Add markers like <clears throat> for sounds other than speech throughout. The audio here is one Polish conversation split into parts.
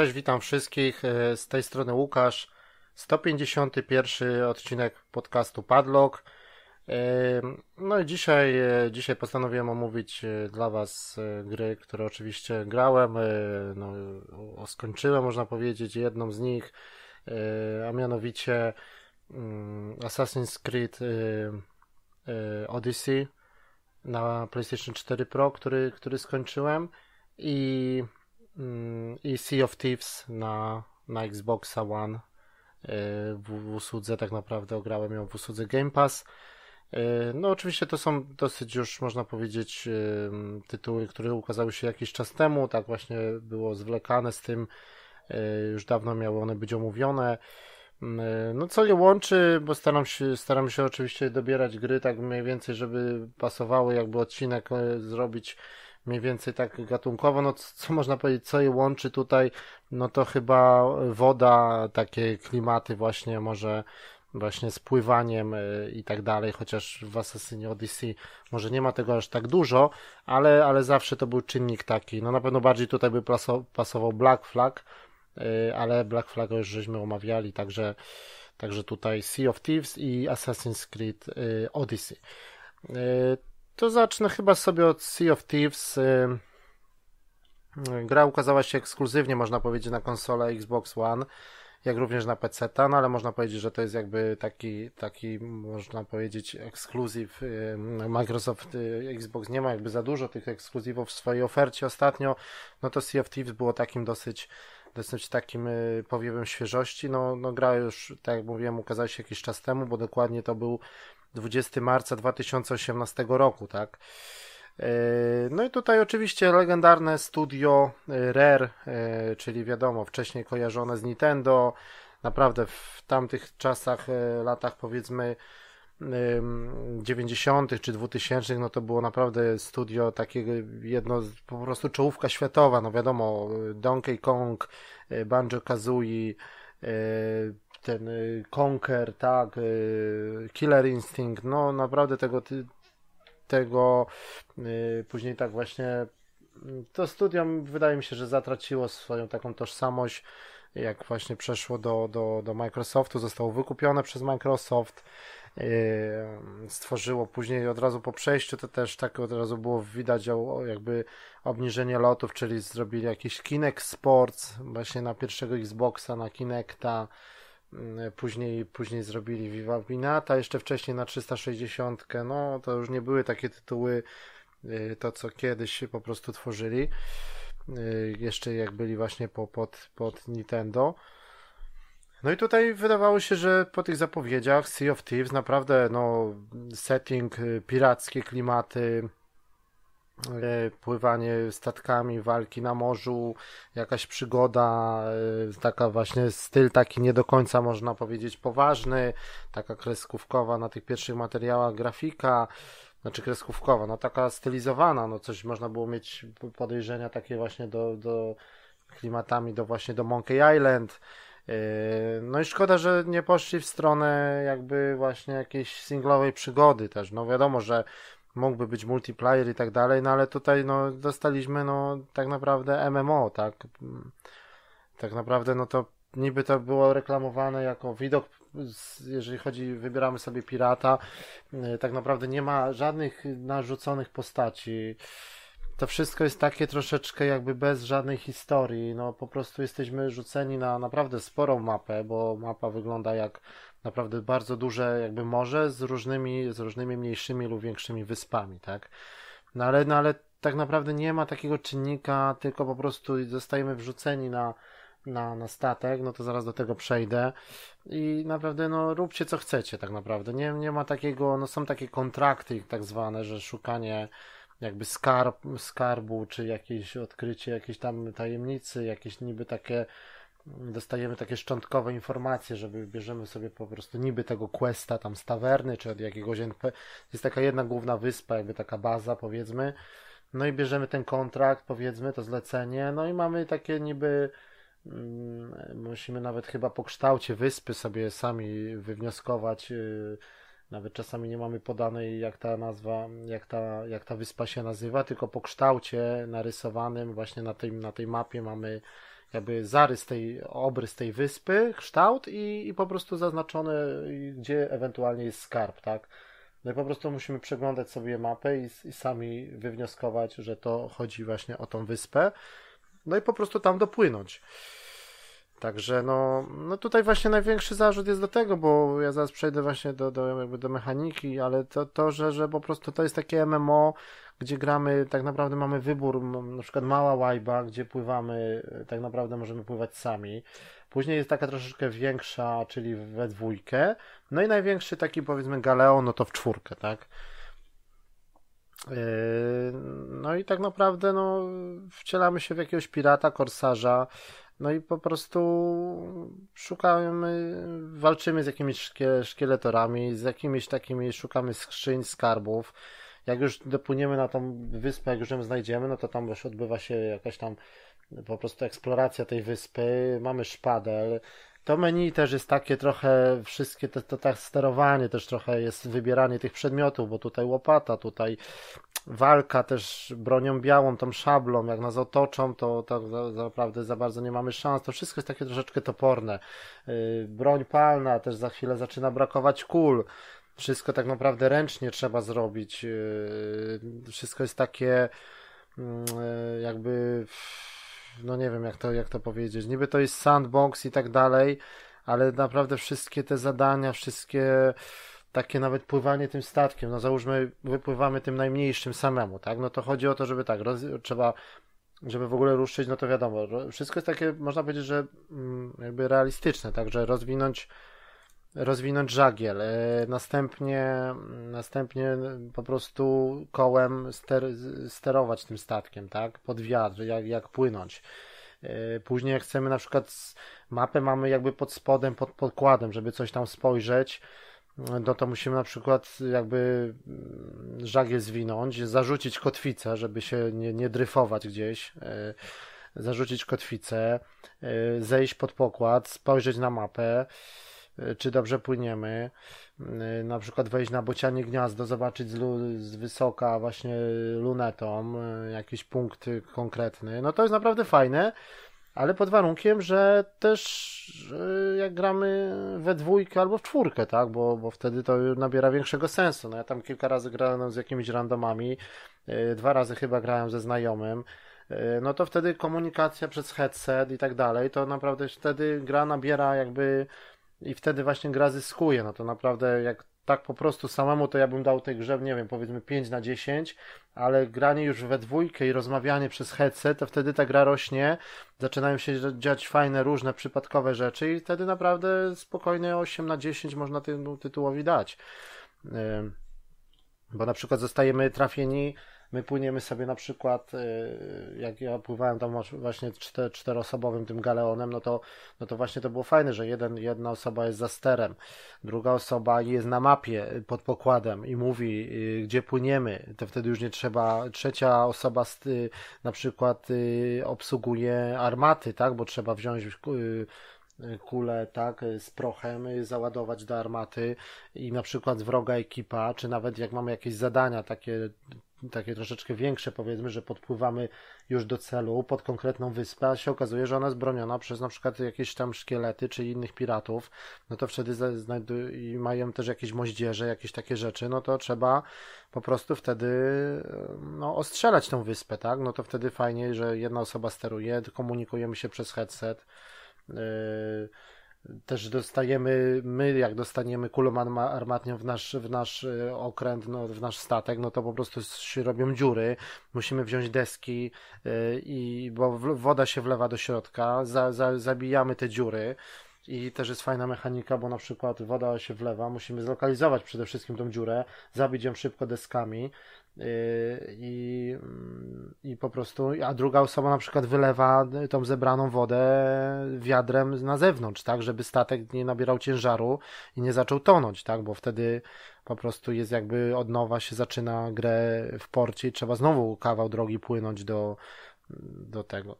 Cześć, witam wszystkich. E, z tej strony Łukasz. 151 odcinek podcastu Padlock. E, no i dzisiaj, e, dzisiaj postanowiłem omówić dla Was gry, które oczywiście grałem, no, skończyłem można powiedzieć jedną z nich, a mianowicie mm, Assassin's Creed Odyssey na PlayStation 4 Pro, który, który skończyłem i Mm, i Sea of Thieves na, na Xboxa One y, w, w usłudze, tak naprawdę ograłem ją w usłudze Game Pass. Y, no, oczywiście to są dosyć już, można powiedzieć, y, tytuły, które ukazały się jakiś czas temu. Tak właśnie było zwlekane z tym, już dawno miały one być omówione. Mm, no, co je łączy, bo staram się, staram się oczywiście dobierać gry tak mniej więcej, żeby pasowały, jakby odcinek zrobić mniej więcej tak gatunkowo. No co można powiedzieć, co je łączy tutaj, no to chyba woda, takie klimaty właśnie może właśnie z pływaniem y, i tak dalej, chociaż w Assassin's Odyssey może nie ma tego aż tak dużo, ale, ale zawsze to był czynnik taki. No na pewno bardziej tutaj by pasował Black Flag, y, ale Black Flag już żeśmy omawiali, także, także tutaj Sea of Thieves i Assassin's Creed y, Odyssey. To zacznę chyba sobie od Sea of Thieves. Gra ukazała się ekskluzywnie, można powiedzieć, na konsolę Xbox One, jak również na PC, no ale można powiedzieć, że to jest jakby taki, taki można powiedzieć, ekskluzyw. No Microsoft y, Xbox nie ma jakby za dużo tych ekskluzywów w swojej ofercie ostatnio. No to Sea of Thieves było takim dosyć dosyć takim y, powiewem świeżości. No, no gra już, tak jak mówiłem, ukazała się jakiś czas temu, bo dokładnie to był 20 marca 2018 roku, tak? E, no i tutaj oczywiście legendarne studio e, Rare, e, czyli wiadomo, wcześniej kojarzone z Nintendo. Naprawdę w tamtych czasach, latach powiedzmy 90. czy 2000, no to było naprawdę studio takie jedno, po prostu czołówka światowa. No wiadomo, Donkey Kong, Banjo Kazooie, ten y, Conquer, tak, y, Killer Instinct, no naprawdę tego, tego y, później tak właśnie mm, to studium wydaje mi się, że zatraciło swoją taką tożsamość, jak właśnie przeszło do, do, do Microsoftu, zostało wykupione przez Microsoft, stworzyło później od razu po przejściu, to też tak od razu było widać jakby obniżenie lotów, czyli zrobili jakiś Kinect Sports właśnie na pierwszego Xboxa, na Kinecta, Mm, później, później zrobili Viva Pinata, jeszcze wcześniej na 360. No, to już nie były takie tytuły, y, to co kiedyś po prostu tworzyli. Y, jeszcze jak byli właśnie po, pod, pod Nintendo. No i tutaj wydawało się, że po tych zapowiedziach Sea of Thieves naprawdę no, setting y, pirackie, klimaty, E, pływanie statkami, walki na morzu, jakaś przygoda, e, taka właśnie styl taki nie do końca można powiedzieć poważny, taka kreskówkowa na tych pierwszych materiałach grafika, znaczy kreskówkowa, no taka stylizowana, no coś można było mieć podejrzenia takie właśnie do, do klimatami do właśnie do Monkey Island. E, no i szkoda, że nie poszli w stronę jakby właśnie jakiejś singlowej przygody też. No wiadomo, że mógłby być multiplayer i tak dalej, no ale tutaj no, dostaliśmy no, tak naprawdę MMO, tak? Tak naprawdę no to niby to było reklamowane jako widok, jeżeli chodzi, wybieramy sobie pirata, e, tak naprawdę nie ma żadnych narzuconych postaci. To wszystko jest takie troszeczkę jakby bez żadnej historii. No po prostu jesteśmy rzuceni na naprawdę sporą mapę, bo mapa wygląda jak naprawdę bardzo duże jakby morze z różnymi, z różnymi mniejszymi lub większymi wyspami, tak? No ale, no ale tak naprawdę nie ma takiego czynnika, tylko po prostu zostajemy wrzuceni na, na, na statek, no to zaraz do tego przejdę i naprawdę no róbcie co chcecie tak naprawdę, nie, nie ma takiego, no są takie kontrakty tak zwane, że szukanie jakby skarb, skarbu, czy jakieś odkrycie jakiejś tam tajemnicy, jakieś niby takie dostajemy takie szczątkowe informacje, że bierzemy sobie po prostu niby tego questa tam z tawerny, czy od jakiegoś NP. Jest taka jedna główna wyspa, jakby taka baza powiedzmy. No i bierzemy ten kontrakt, powiedzmy, to zlecenie, no i mamy takie niby mm, musimy nawet chyba po kształcie wyspy sobie sami wywnioskować. Y, nawet czasami nie mamy podanej, jak ta nazwa, jak ta, jak ta wyspa się nazywa, tylko po kształcie narysowanym właśnie na tej, na tej mapie mamy jakby zarys tej, obrys tej wyspy, kształt i, i po prostu zaznaczone, gdzie ewentualnie jest skarb, tak? No i po prostu musimy przeglądać sobie mapę i, i sami wywnioskować, że to chodzi właśnie o tą wyspę. No i po prostu tam dopłynąć. Także no, no tutaj właśnie największy zarzut jest do tego, bo ja zaraz przejdę właśnie do, do, jakby do mechaniki, ale to, to że, że po prostu to jest takie MMO, gdzie gramy, tak naprawdę mamy wybór, na przykład mała łajba, gdzie pływamy, e, tak naprawdę możemy pływać sami. Później jest taka troszeczkę większa, czyli we dwójkę. No i największy taki powiedzmy galeon, no to w czwórkę, tak? E, no i tak naprawdę no, wcielamy się w jakiegoś pirata, korsarza, no i po prostu szukamy, walczymy z jakimiś szkieletorami, z jakimiś takimi, szukamy skrzyń, skarbów. Jak już dopłyniemy na tą wyspę, jak już ją znajdziemy, no to tam już odbywa się jakaś tam po prostu eksploracja tej wyspy. Mamy szpadel, to menu też jest takie trochę, wszystkie te, to tak sterowanie też trochę jest wybieranie tych przedmiotów, bo tutaj łopata, tutaj walka też bronią białą, tą szablą, jak nas otoczą, to, to, tak naprawdę za bardzo nie mamy szans. To wszystko jest takie troszeczkę toporne. Y, broń palna też za chwilę zaczyna brakować kul. Wszystko tak naprawdę ręcznie trzeba zrobić. Y, wszystko jest takie mm, y, jakby. W no nie wiem jak to, jak to powiedzieć, niby to jest sandbox i tak dalej, ale naprawdę wszystkie te zadania, wszystkie takie nawet pływanie tym statkiem, no załóżmy wypływamy tym najmniejszym samemu, tak, no to chodzi o to, żeby tak, roz, trzeba żeby w ogóle ruszyć, no to wiadomo, wszystko jest takie, można powiedzieć, że mm, jakby realistyczne, także rozwinąć rozwinąć żagiel, e, następnie, następnie po prostu kołem ster, sterować tym statkiem, tak, pod wiatr, jak, jak płynąć. E, później jak chcemy na przykład mapę mamy jakby pod spodem, pod podkładem, żeby coś tam spojrzeć, no to musimy na przykład jakby mm, żagiel zwinąć, zarzucić kotwicę, żeby się nie, nie dryfować gdzieś e, zarzucić kotwicę, zejść pod pokład, spojrzeć na mapę czy dobrze płyniemy. Y, na przykład wejść na bocianie gniazdo, zobaczyć z, z wysoka właśnie lunetą y, jakiś punkt konkretny. No to jest naprawdę fajne, ale pod warunkiem, że też y, jak gramy we dwójkę albo w czwórkę, tak, bo, bo wtedy to nabiera większego sensu. No ja tam kilka razy grałem z jakimiś randomami, dwa razy chyba grałem ze znajomym no to wtedy komunikacja przez headset i tak dalej, to naprawdę wtedy gra nabiera jakby i wtedy właśnie gra zyskuje. No to naprawdę jak tak po prostu samemu, to ja bym dał tej grze, nie wiem, powiedzmy 5 na 10, ale granie już we dwójkę i rozmawianie przez headset, to wtedy ta gra rośnie, zaczynają się dziać fajne, różne, przypadkowe rzeczy i wtedy naprawdę spokojnie 8 na 10 można temu tytułowi dać. Bo na przykład zostajemy trafieni My płyniemy sobie na przykład, y, jak ja pływałem tam właśnie czter, czteroosobowym tym galeonem, no to, no to właśnie to było fajne, że jeden, jedna osoba jest za sterem, druga osoba jest na mapie y, pod pokładem i mówi, y, gdzie płyniemy, to wtedy już nie trzeba, trzecia osoba na przykład obsługuje armaty, tak, bo trzeba wziąć kulę, tak, z prochem załadować do armaty i na przykład wroga ekipa, czy nawet jak mamy jakieś zadania takie takie troszeczkę większe, powiedzmy, że podpływamy już do celu pod konkretną wyspę, a się okazuje, że ona jest broniona przez na przykład jakieś tam szkielety czy innych piratów, no to wtedy znajdują i mają też jakieś moździerze, jakieś takie rzeczy, no to trzeba po prostu wtedy no, ostrzelać tą wyspę, tak? No to wtedy fajnie, że jedna osoba steruje, komunikujemy się przez headset. Yy, też dostajemy, my jak dostaniemy kulą armatnią w nasz, w nasz e, okręt, no, w nasz statek, no to po prostu się robią dziury, musimy wziąć deski, e, i, bo woda się wlewa do środka, za, za, zabijamy te dziury. I też jest fajna mechanika, bo na przykład woda się wlewa, musimy zlokalizować przede wszystkim tą dziurę, zabić ją szybko deskami, Yy, I, mm, I po prostu, a druga osoba na przykład wylewa tą zebraną wodę wiadrem na zewnątrz, tak, żeby statek nie nabierał ciężaru i nie zaczął tonąć, tak, bo wtedy po prostu jest jakby od nowa się zaczyna grę w porcie i trzeba znowu kawał drogi płynąć do, do tego.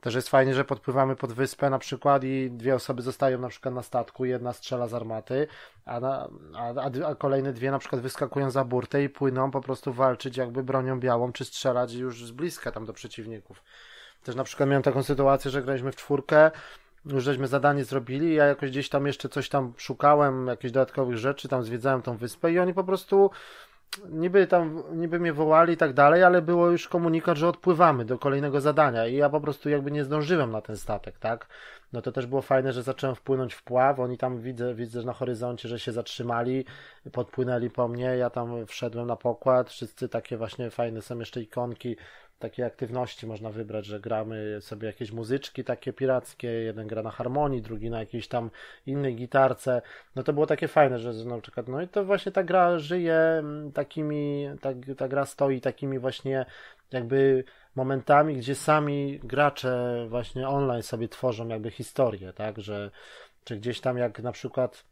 Też jest fajnie, że podpływamy pod wyspę na przykład i dwie osoby zostają na przykład na statku, jedna strzela z armaty, a, na, a, a kolejne dwie na przykład wyskakują za burtę i płyną po prostu walczyć jakby bronią białą, czy strzelać już z bliska tam do przeciwników. Też na przykład miałem taką sytuację, że graliśmy w czwórkę, już żeśmy zadanie zrobili, ja jakoś gdzieś tam jeszcze coś tam szukałem, jakichś dodatkowych rzeczy, tam zwiedzałem tą wyspę i oni po prostu niby tam, niby mnie wołali i tak dalej, ale było już komunikat, że odpływamy do kolejnego zadania i ja po prostu jakby nie zdążyłem na ten statek, tak? No to też było fajne, że zacząłem wpłynąć w pław, oni tam widzę, widzę na horyzoncie, że się zatrzymali, podpłynęli po mnie, ja tam wszedłem na pokład, wszyscy takie właśnie fajne są jeszcze ikonki takiej aktywności można wybrać, że gramy sobie jakieś muzyczki takie pirackie, jeden gra na harmonii, drugi na jakiejś tam innej gitarce. No to było takie fajne, że no, przykład, No i to właśnie ta gra żyje mm, takimi, ta, ta gra stoi takimi właśnie jakby momentami, gdzie sami gracze właśnie online sobie tworzą jakby historię, tak, że czy gdzieś tam jak na przykład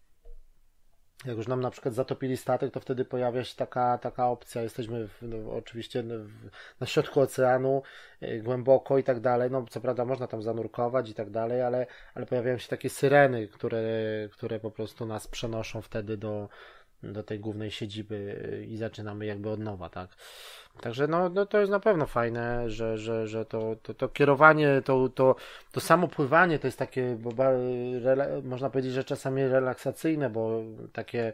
jak już nam na przykład zatopili statek, to wtedy pojawia się taka, taka opcja. Jesteśmy w, no, oczywiście w, na środku oceanu, y, głęboko i tak dalej. No, co prawda można tam zanurkować i tak dalej, ale, ale pojawiają się takie syreny, które, które po prostu nas przenoszą wtedy do, do tej głównej siedziby y, i zaczynamy jakby od nowa, tak? Także no, no to jest na pewno fajne, że, że, że to, to, to kierowanie, to, to, to samo pływanie to jest takie, bo, można powiedzieć, że czasami relaksacyjne, bo takie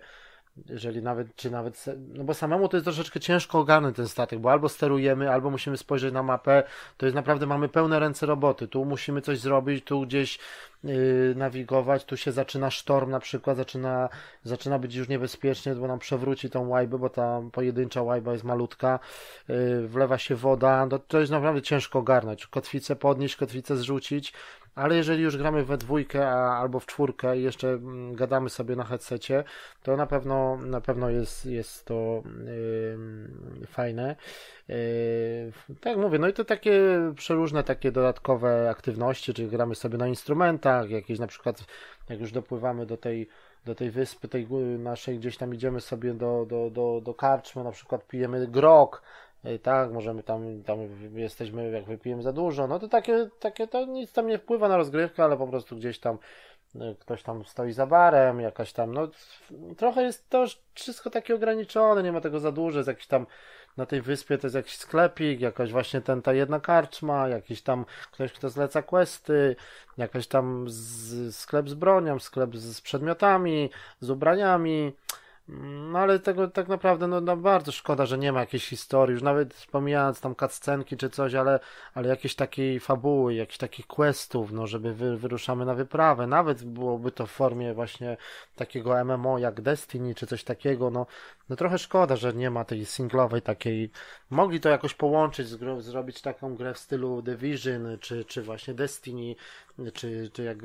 jeżeli nawet, czy nawet, no bo samemu to jest troszeczkę ciężko ogarnąć ten statek, bo albo sterujemy, albo musimy spojrzeć na mapę, to jest naprawdę, mamy pełne ręce roboty, tu musimy coś zrobić, tu gdzieś yy, nawigować, tu się zaczyna sztorm na przykład, zaczyna, zaczyna być już niebezpiecznie, bo nam przewróci tą łajbę, bo ta pojedyncza łajba jest malutka, yy, wlewa się woda, no, to jest naprawdę ciężko ogarnąć, kotwicę podnieść, kotwicę zrzucić, ale jeżeli już gramy we dwójkę a, albo w czwórkę i jeszcze mm, gadamy sobie na headsetie, to na pewno, na pewno jest, jest to yy, fajne. Yy, tak mówię, no i to takie przeróżne takie dodatkowe aktywności, czyli gramy sobie na instrumentach, jakieś na przykład, jak już dopływamy do tej do tej wyspy tej naszej, gdzieś tam idziemy sobie do, do, do, do karczmy, na przykład pijemy grog, tak, możemy tam, tam jesteśmy, jak wypijemy za dużo, no to takie, takie, to nic tam nie wpływa na rozgrywkę, ale po prostu gdzieś tam y, ktoś tam stoi za barem, jakaś tam, no trochę jest to wszystko takie ograniczone, nie ma tego za dużo, jest jakiś tam na tej wyspie to jest jakiś sklepik, jakaś właśnie ten, ta jedna karczma, jakiś tam ktoś, kto zleca questy, jakaś tam z, sklep z bronią, sklep z, z przedmiotami, z ubraniami, no ale tego tak naprawdę no, no, bardzo szkoda, że nie ma jakiejś historii, już nawet wspominając tam cutscenki czy coś, ale, ale jakiejś takiej fabuły, jakichś takich questów, no żeby wy, wyruszamy na wyprawę, nawet byłoby to w formie właśnie takiego MMO jak Destiny czy coś takiego, no, no trochę szkoda, że nie ma tej singlowej takiej, mogli to jakoś połączyć, zgr- zrobić taką grę w stylu Division czy, czy właśnie Destiny, czy, czy jak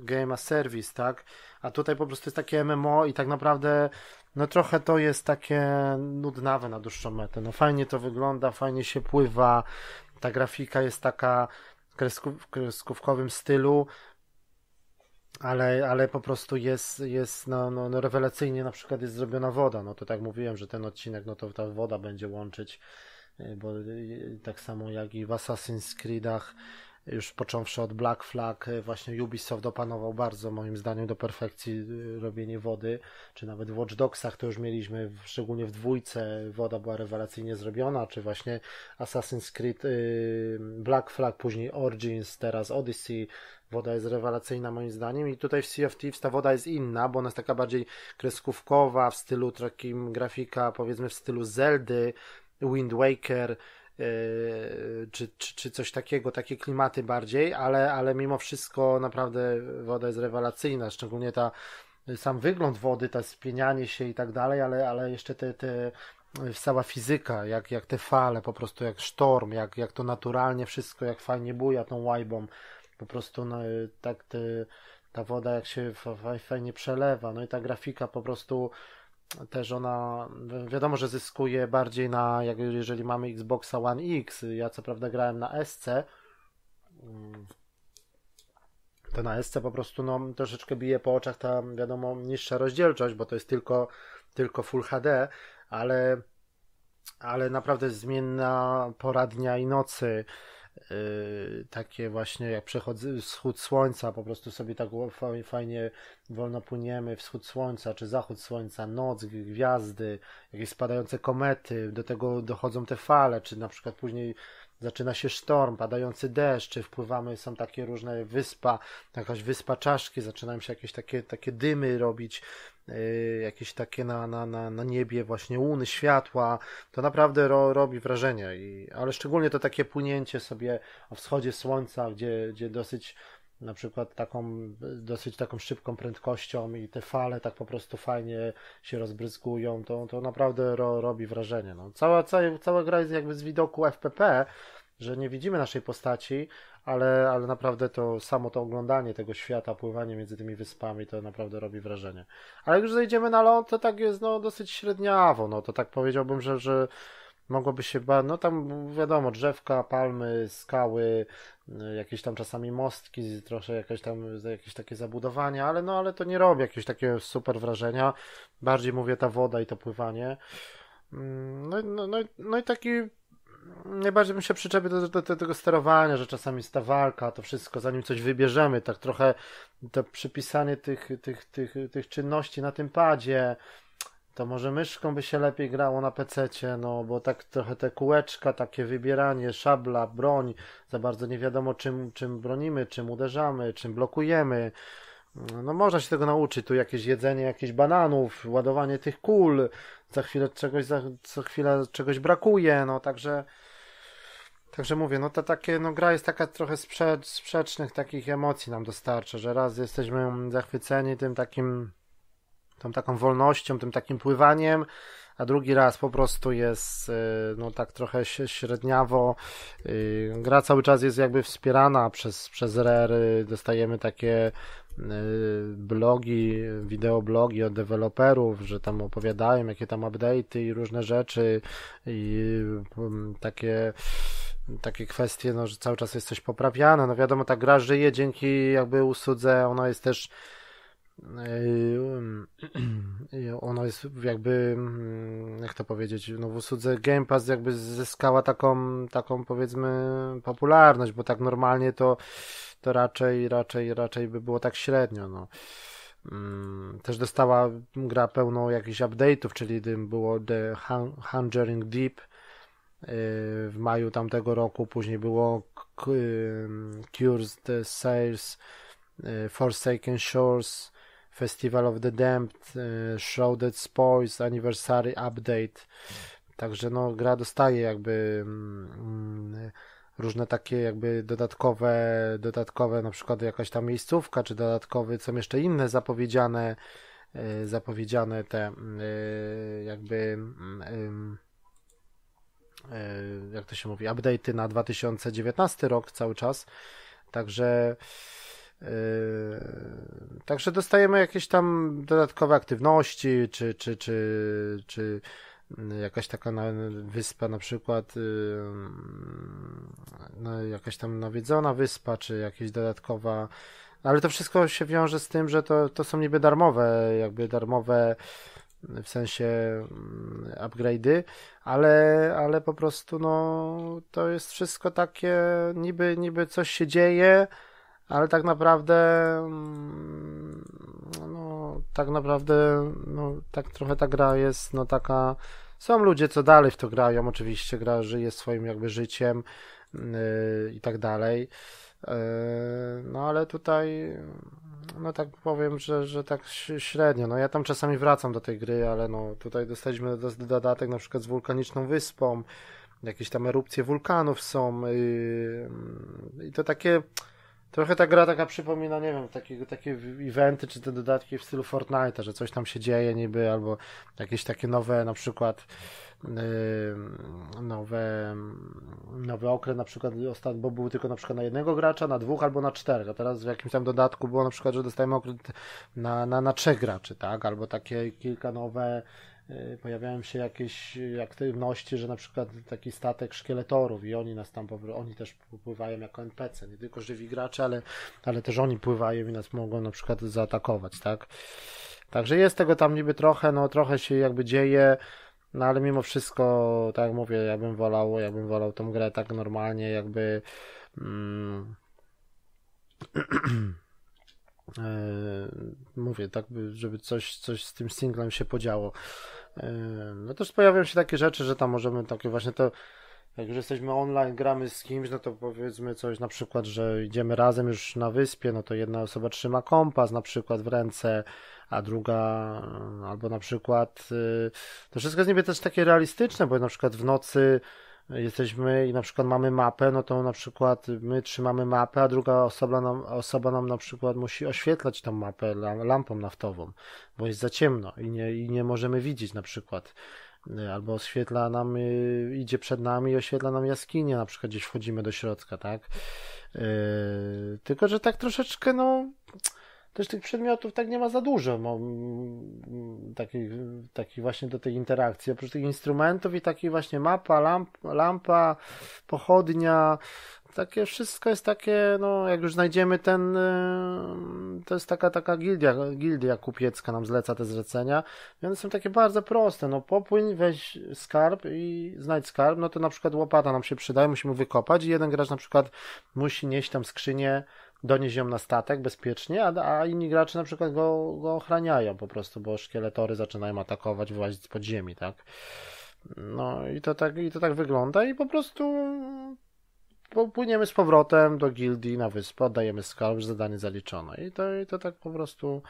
Game as Service, tak? A tutaj po prostu jest takie MMO i tak naprawdę no trochę to jest takie nudnawe na dłuższą metę. No fajnie to wygląda, fajnie się pływa, ta grafika jest taka kresku, w kreskówkowym stylu, ale, ale po prostu jest, jest no, no, no, rewelacyjnie na przykład jest zrobiona woda, no to tak mówiłem, że ten odcinek, no to ta woda będzie łączyć, y, bo y, tak samo jak i w Assassin's Creedach już począwszy od Black Flag, e, właśnie Ubisoft opanował bardzo, moim zdaniem, do perfekcji e, robienie wody, czy nawet w Watch Dogsach to już mieliśmy, szczególnie w dwójce woda była rewelacyjnie zrobiona, czy właśnie Assassin's Creed e, Black Flag, później Origins, teraz Odyssey, woda jest rewelacyjna moim zdaniem i tutaj w Sea of Thieves ta woda jest inna, bo ona jest taka bardziej kreskówkowa, w stylu takim grafika, powiedzmy w stylu Zeldy, Wind Waker, E, czy, czy, czy coś takiego, takie klimaty bardziej, ale, ale mimo wszystko naprawdę woda jest rewelacyjna, szczególnie ta sam wygląd wody, to spienianie się i tak dalej, ale, ale jeszcze te, te cała fizyka, jak, jak te fale, po prostu jak sztorm, jak, jak to naturalnie wszystko, jak fajnie buja tą łajbą, po prostu no, e, tak te, ta woda jak się fajnie przelewa, no i ta grafika po prostu też ona, wiadomo, że zyskuje bardziej na, jak, jeżeli mamy Xboxa One X, ja co prawda grałem na SC, mm. to na SC po prostu no, troszeczkę bije po oczach ta, wiadomo, niższa rozdzielczość, bo to jest tylko, tylko Full HD, ale, ale naprawdę zmienna pora dnia i nocy, Y, takie właśnie jak przechodzę wschód słońca, po prostu sobie tak fajnie wolno płyniemy, wschód słońca czy zachód słońca, noc, gwiazdy, jakieś spadające komety, do tego dochodzą te fale, czy na przykład później zaczyna się sztorm, padający deszcz, czy wpływamy, są takie różne wyspa, jakaś wyspa czaszki, zaczynają się jakieś takie, takie dymy robić, Y, jakieś takie na, na, na, na niebie, właśnie łuny światła, to naprawdę ro, robi wrażenie. I, ale szczególnie to takie płynięcie sobie o wschodzie słońca, gdzie, gdzie dosyć na przykład taką dosyć taką szybką prędkością i te fale tak po prostu fajnie się rozbryzgują, to, to naprawdę ro, robi wrażenie. No, cała, cała, cała gra jest jakby z widoku FPP, że nie widzimy naszej postaci, ale, ale naprawdę to samo to oglądanie tego świata, pływanie między tymi wyspami, to naprawdę robi wrażenie. Ale jak już zejdziemy na ląd, to tak jest no, dosyć średniawo, no to tak powiedziałbym, że, że mogłoby się, ba- no tam wiadomo, drzewka, palmy, skały, y, jakieś tam czasami mostki, trochę jakieś tam jakieś takie zabudowania, ale no ale to nie robi jakieś takie super wrażenia. Bardziej mówię ta woda i to pływanie. Mm, no, no, no, no i no taki najbardziej bym się przyczepił do, do, do, tego sterowania, że czasami jest ta walka, to wszystko, zanim coś wybierzemy, tak trochę to przypisanie tych, tych, tych, tych czynności na tym padzie, to może myszką by się lepiej grało na pececie, no bo tak trochę te kółeczka, takie wybieranie, szabla, broń, za bardzo nie wiadomo czym, czym bronimy, czym uderzamy, czym blokujemy. No można się tego nauczyć, tu jakieś jedzenie jakichś bananów, ładowanie tych kul, za chwilę czegoś, za, chwilę czegoś brakuje, no także Także mówię, no to takie, no gra jest taka trochę sprze sprzecznych takich emocji nam dostarcza, że raz jesteśmy zachwyceni tym takim, tą taką wolnością, tym takim pływaniem, a drugi raz po prostu jest, y, no tak trochę średniawo, y, gra cały czas jest jakby wspierana przez, przez rery, dostajemy takie Y, blogi, wideoblogi od deweloperów, że tam opowiadają jakie tam update'y i różne rzeczy i mm, takie takie kwestie, no, że cały czas jest coś poprawiane. No wiadomo, ta gra żyje dzięki jakby usłudze, ona jest też y, y, ono jest jakby, mm, jak to powiedzieć, no w usłudze Game Pass jakby zyskała taką, taką powiedzmy popularność, bo tak normalnie to to raczej, raczej, raczej by było tak średnio. No. Mm, też dostała gra pełną jakichś update'ów, czyli tym było The Hungering Deep y, w maju tamtego roku, później było y, Cures the Sales, y, Forsaken Shores, Festival of the Damned, Shrouded Spoils, Anniversary Update. Także no, gra dostaje jakby mm, różne takie jakby dodatkowe, dodatkowe na przykład jakaś tam miejscówka, czy dodatkowy, są jeszcze inne zapowiedziane, e, zapowiedziane te mm, e, jakby mm, e, jak to się mówi, update'y na 2019 rok cały czas, także Także dostajemy jakieś tam dodatkowe aktywności, czy, czy, czy, czy jakaś taka na, wyspa na przykład, y, no, jakaś tam nawiedzona wyspa, czy jakaś dodatkowa, ale to wszystko się wiąże z tym, że to, to są niby darmowe, jakby darmowe w sensie mm, upgrade'y, ale, ale po prostu no, to jest wszystko takie, niby, niby coś się dzieje, ale tak naprawdę mm, no, tak naprawdę no, tak trochę ta gra jest no taka są ludzie, co dalej w to grają, oczywiście gra żyje swoim jakby życiem yy, i tak dalej. Yy, no ale tutaj, no tak powiem, że, że tak średnio. No ja tam czasami wracam do tej gry, ale no tutaj dostaliśmy dodatek na przykład z wulkaniczną wyspą, jakieś tam erupcje wulkanów są yy, i to takie Trochę ta gra taka przypomina, nie wiem, takie, takie eventy czy te dodatki w stylu Fortnite, że coś tam się dzieje niby, albo jakieś takie nowe na przykład yy, nowe nowy okręt na przykład ostatnio, bo był tylko na przykład na jednego gracza, na dwóch albo na czterech, a teraz w jakimś tam dodatku było na przykład, że dostajemy okręt na, na, na trzech graczy, tak? Albo takie kilka nowe E, pojawiają się jakieś aktywności, że na przykład taki statek szkieletorów i oni nas tam, oni też pływają jako NPC, nie tylko żywi gracze, ale, ale też oni pływają i nas mogą na przykład zaatakować, tak? Także jest tego tam niby trochę, no trochę się jakby dzieje, no ale mimo wszystko, tak jak mówię, ja bym wolał, ja bym wolał tą grę tak normalnie, jakby mm, <clears throat> e, mówię, tak, żeby coś, coś z tym singlem się podziało. No też pojawiają się takie rzeczy, że tam możemy takie właśnie to, jak już jesteśmy online, gramy z kimś, no to powiedzmy coś na przykład, że idziemy razem już na wyspie, no to jedna osoba trzyma kompas na przykład w ręce, a druga albo na przykład y, to wszystko jest niby też takie realistyczne, bo na przykład w nocy jesteśmy i na przykład mamy mapę, no to na przykład my trzymamy mapę, a druga osoba nam, osoba nam na przykład musi oświetlać tą mapę lampą naftową, bo jest za ciemno i nie, i nie możemy widzieć na przykład. Y, albo oświetla nam, y, idzie przed nami i oświetla nam jaskinię, na przykład gdzieś wchodzimy do środka, tak? Yy, tylko, że tak troszeczkę, no też tych przedmiotów tak nie ma za dużo, mm, mm, takich taki właśnie do tej interakcji. Oprócz tych instrumentów i takiej właśnie mapa, lamp, lampa, pochodnia, takie wszystko jest takie, no jak już znajdziemy ten, y, to jest taka taka gildia, gildia kupiecka nam zleca te zlecenia, więc one są takie bardzo proste, no popłyń, weź skarb i znajdź skarb, no to na przykład łopata nam się przydaje, musimy wykopać i jeden gracz na przykład musi nieść tam skrzynię donieść ją na statek bezpiecznie, a, a inni gracze na przykład go, go ochraniają po prostu, bo szkieletory zaczynają atakować, wyłazić z podziemi, tak? No i to tak, i to tak wygląda i po prostu płyniemy z powrotem do gildii na wyspę, oddajemy skarb, zadanie zaliczone i to, i to tak po prostu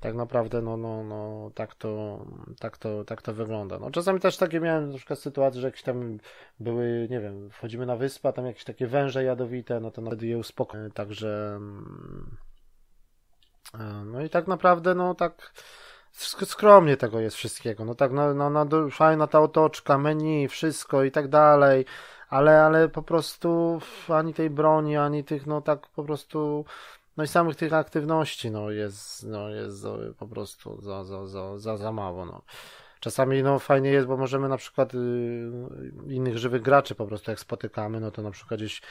tak naprawdę, no, no, no, tak to, tak to, tak to wygląda. No, czasami też takie miałem na przykład sytuacje, że jakieś tam były, nie wiem, wchodzimy na wyspę, tam jakieś takie węże jadowite, no to nawet je uspokoję, także, mm, no i tak naprawdę, no, tak, skromnie tego jest wszystkiego, no tak, no, no, no fajna ta otoczka, menu, wszystko i tak dalej, ale, ale po prostu ani tej broni, ani tych, no tak po prostu no i samych tych aktywności no, jest, no, jest no, po prostu za, za, za, za, za mało. No. Czasami no, fajnie jest, bo możemy na przykład y, innych żywych graczy po prostu jak spotykamy, no to na przykład gdzieś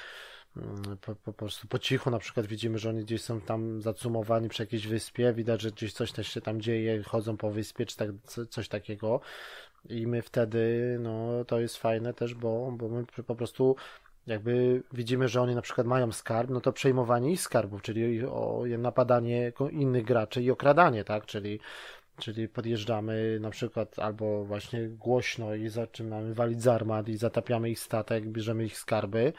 mm, po, po, prostu po cichu na przykład widzimy, że oni gdzieś są tam zacumowani przy jakiejś wyspie, widać, że gdzieś coś też się tam dzieje, chodzą po wyspie czy tak, coś takiego i my wtedy, no to jest fajne też, bo, bo my po prostu jakby widzimy, że oni na przykład mają skarb, no to przejmowanie ich skarbów, czyli o napadanie innych graczy i okradanie, tak? Czyli, czyli podjeżdżamy na przykład albo właśnie głośno i zaczynamy walić z armat i zatapiamy ich statek, bierzemy ich skarby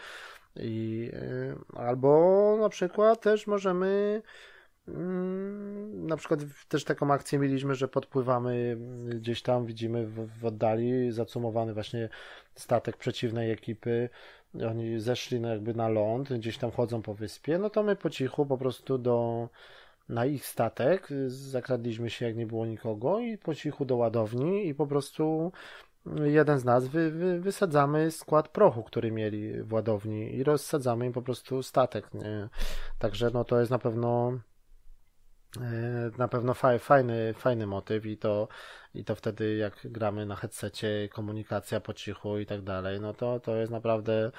i y, albo na przykład też możemy mm, na przykład też taką akcję mieliśmy, że podpływamy gdzieś tam, widzimy w, w oddali zacumowany właśnie statek przeciwnej ekipy, oni zeszli no jakby na ląd, gdzieś tam chodzą po wyspie, no to my po cichu po prostu do, na ich statek, zakradliśmy się jak nie było nikogo i po cichu do ładowni i po prostu jeden z nas wy, wy, wysadzamy skład prochu, który mieli w ładowni i rozsadzamy im po prostu statek. Nie? Także no to jest na pewno e, na pewno fajny, fajny motyw i to i to wtedy jak gramy na headsetie, komunikacja po cichu i tak dalej, no to, to jest naprawdę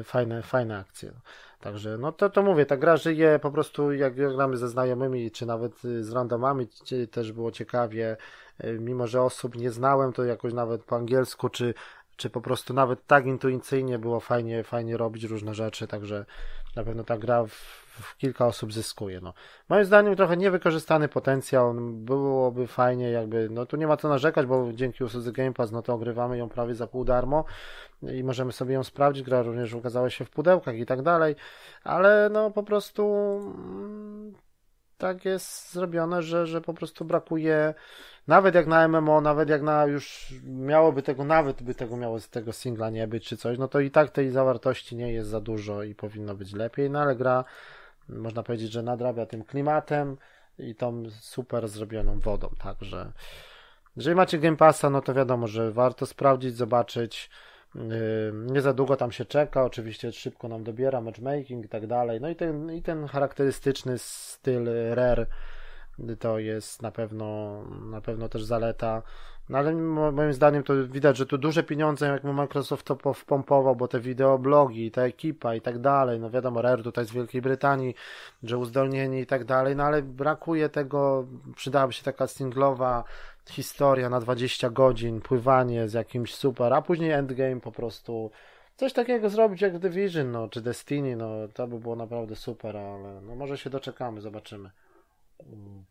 y, fajne, fajne akcje. Także no to, to mówię, ta gra żyje po prostu jak gramy ze znajomymi, czy nawet y, z randomami też było ciekawie, y, mimo że osób nie znałem, to jakoś nawet po angielsku, czy, czy po prostu nawet tak intuicyjnie było fajnie, fajnie robić różne rzeczy, także na pewno ta gra kilka osób zyskuje. No. Moim zdaniem trochę niewykorzystany potencjał, no, byłoby fajnie jakby, no tu nie ma co narzekać, bo dzięki usłudze Game Pass, no to ogrywamy ją prawie za pół darmo i możemy sobie ją sprawdzić, gra również ukazała się w pudełkach i tak dalej, ale no po prostu mm, tak jest zrobione, że, że po prostu brakuje, nawet jak na MMO, nawet jak na już miałoby tego, nawet by tego miało z tego singla nie być czy coś, no to i tak tej zawartości nie jest za dużo i powinno być lepiej, no ale gra można powiedzieć, że nadrabia tym klimatem i tą super zrobioną wodą, także jeżeli macie Game Passa, no to wiadomo, że warto sprawdzić, zobaczyć. Yy, nie za długo tam się czeka, oczywiście szybko nam dobiera matchmaking i tak dalej. No i ten, i ten charakterystyczny styl rare to jest na pewno, na pewno też zaleta. No ale moim zdaniem to widać, że tu duże pieniądze jak Microsoft to wpompował, bo te wideoblogi, ta ekipa i tak dalej, no wiadomo, Rare tutaj z Wielkiej Brytanii, że uzdolnieni i tak dalej, no ale brakuje tego, przydałaby się taka singlowa historia na 20 godzin, pływanie z jakimś super, a później endgame po prostu coś takiego zrobić jak Division, no, czy Destiny, no, to by było naprawdę super, ale no, może się doczekamy, zobaczymy. Mm.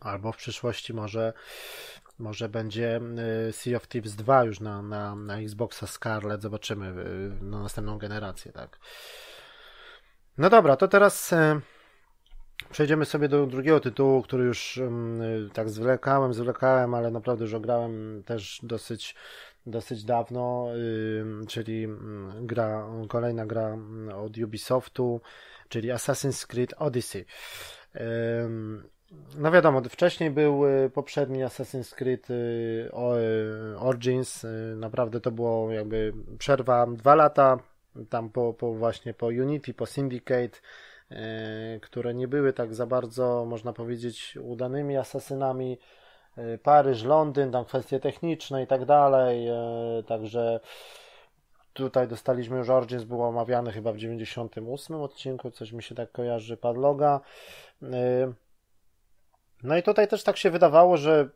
Albo w przyszłości może, może będzie y, Sea of Thieves 2 już na, na, na Xboxa Scarlet, zobaczymy y, na następną generację, tak. No dobra, to teraz y, przejdziemy sobie do drugiego tytułu, który już tak zwlekałem, zwlekałem, ale naprawdę już ograłem też dosyć dosyć dawno, czyli gra, kolejna gra od Ubisoftu, czyli Assassin's Creed Odyssey. No wiadomo, wcześniej był y, poprzedni Assassin's Creed y, y, Origins, naprawdę to było jakby przerwa dwa lata, tam po, po właśnie po Unity, po Syndicate, które nie były tak za bardzo, można powiedzieć, udanymi asasynami. Paryż, Londyn, tam kwestie techniczne i tak dalej, także tutaj dostaliśmy już Origins, był omawiany chyba w 98 odcinku, coś mi się tak kojarzy, Padloga. No i tutaj też tak się wydawało, że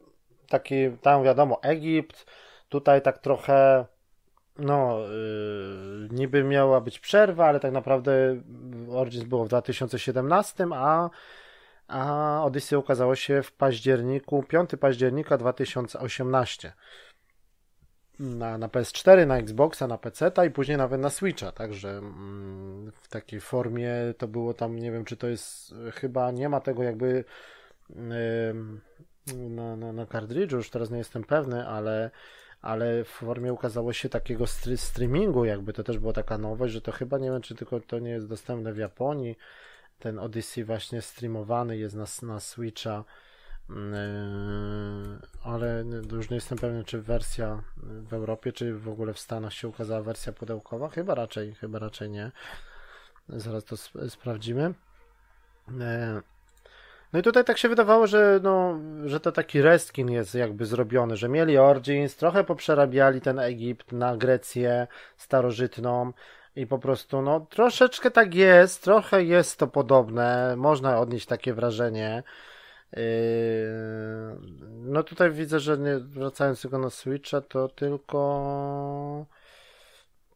taki, tam wiadomo, Egipt, tutaj tak trochę, no, yy, niby miała być przerwa, ale tak naprawdę Origins było w 2017, a, a Odyssey ukazało się w październiku, 5 października 2018. Na, na PS4, na Xboxa, na PC, i później nawet na Switcha, także mm, w takiej formie to było tam, nie wiem czy to jest, chyba nie ma tego jakby na, na, na kartridżu, już teraz nie jestem pewny, ale, ale w formie ukazało się takiego streamingu, jakby to też była taka nowość, że to chyba nie wiem, czy tylko to nie jest dostępne w Japonii. Ten Odyssey właśnie streamowany jest na, na Switcha, ale już nie jestem pewien, czy wersja w Europie, czy w ogóle w Stanach się ukazała wersja pudełkowa. Chyba raczej, chyba raczej nie. Zaraz to sp sprawdzimy. No i tutaj tak się wydawało, że, no, że to taki restkin jest jakby zrobiony, że mieli Origins, trochę poprzerabiali ten Egipt na Grecję starożytną i po prostu, no, troszeczkę tak jest, trochę jest to podobne, można odnieść takie wrażenie. Yy, no tutaj widzę, że nie, wracając tylko na Switcha, to tylko.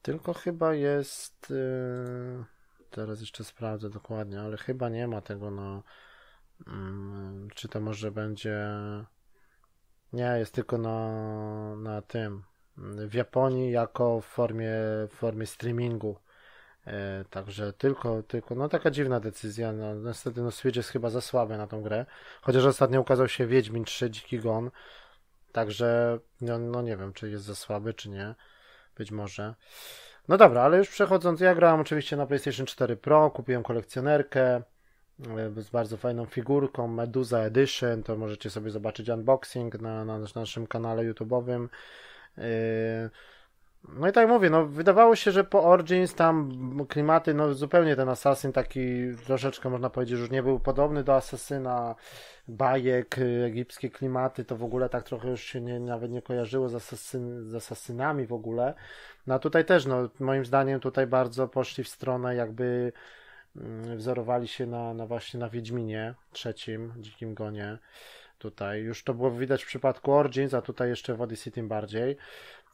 Tylko chyba jest. Yy, teraz jeszcze sprawdzę dokładnie, ale chyba nie ma tego na. No, Mm, czy to może będzie. Nie, jest tylko na, na tym. W Japonii jako w formie, w formie streamingu. E, także tylko, tylko, no taka dziwna decyzja. No, niestety, no Switch jest chyba za słaby na tą grę. Chociaż ostatnio ukazał się Wiedźmin 3 Dziki Gon. Także, no, no nie wiem, czy jest za słaby, czy nie. Być może. No dobra, ale już przechodząc, ja grałem oczywiście na PlayStation 4 Pro, kupiłem kolekcjonerkę. E, z bardzo fajną figurką Medusa Edition, to możecie sobie zobaczyć unboxing na, na naszym kanale YouTube'owym. E, no i tak mówię, no wydawało się, że po Origins tam klimaty, no zupełnie ten Assassin taki troszeczkę można powiedzieć, już nie był podobny do Assassina, bajek, e, egipskie klimaty, to w ogóle tak trochę już się nie, nawet nie kojarzyło z, assassynami z Assassinami w ogóle. No a tutaj też, no moim zdaniem tutaj bardzo poszli w stronę jakby Mm, wzorowali się na, na właśnie na Wiedźminie trzecim, Dzikim Gonie. Tutaj już to było widać w przypadku Origins, a tutaj jeszcze w Odyssey tym bardziej.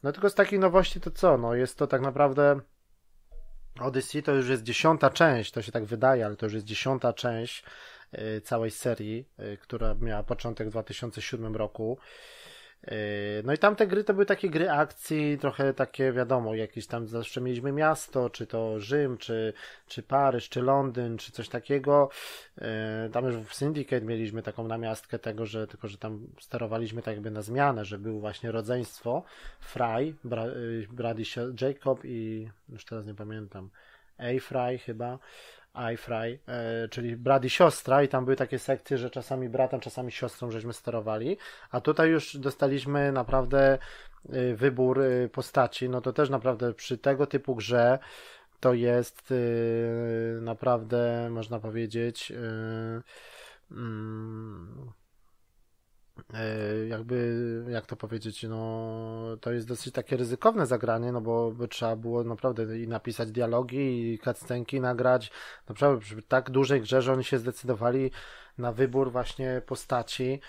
No tylko z takiej nowości to co? No jest to tak naprawdę Odyssey to już jest dziesiąta część, to się tak wydaje, ale to już jest dziesiąta część y, całej serii, y, która miała początek w 2007 roku. Yy, no i tamte gry to były takie gry akcji, trochę takie wiadomo, jakieś tam zawsze mieliśmy miasto, czy to Rzym, czy, czy Paryż, czy Londyn, czy coś takiego. Yy, tam już w Syndicate mieliśmy taką namiastkę tego, że tylko, że tam sterowaliśmy tak jakby na zmianę, że był właśnie rodzeństwo Fry, Bra yy, Brady Jacob i już teraz nie pamiętam, A. Fry chyba iFry, e, czyli brat i siostra i tam były takie sekcje, że czasami bratem, czasami siostrą żeśmy sterowali, a tutaj już dostaliśmy naprawdę e, wybór e, postaci, no to też naprawdę przy tego typu grze to jest naprawdę, można powiedzieć, yy, yy, E, jakby, jak to powiedzieć, no to jest dosyć takie ryzykowne zagranie, no bo by trzeba było naprawdę i napisać dialogi, i cutscenki nagrać, naprawdę przy tak dużej grze, że oni się zdecydowali na wybór właśnie postaci,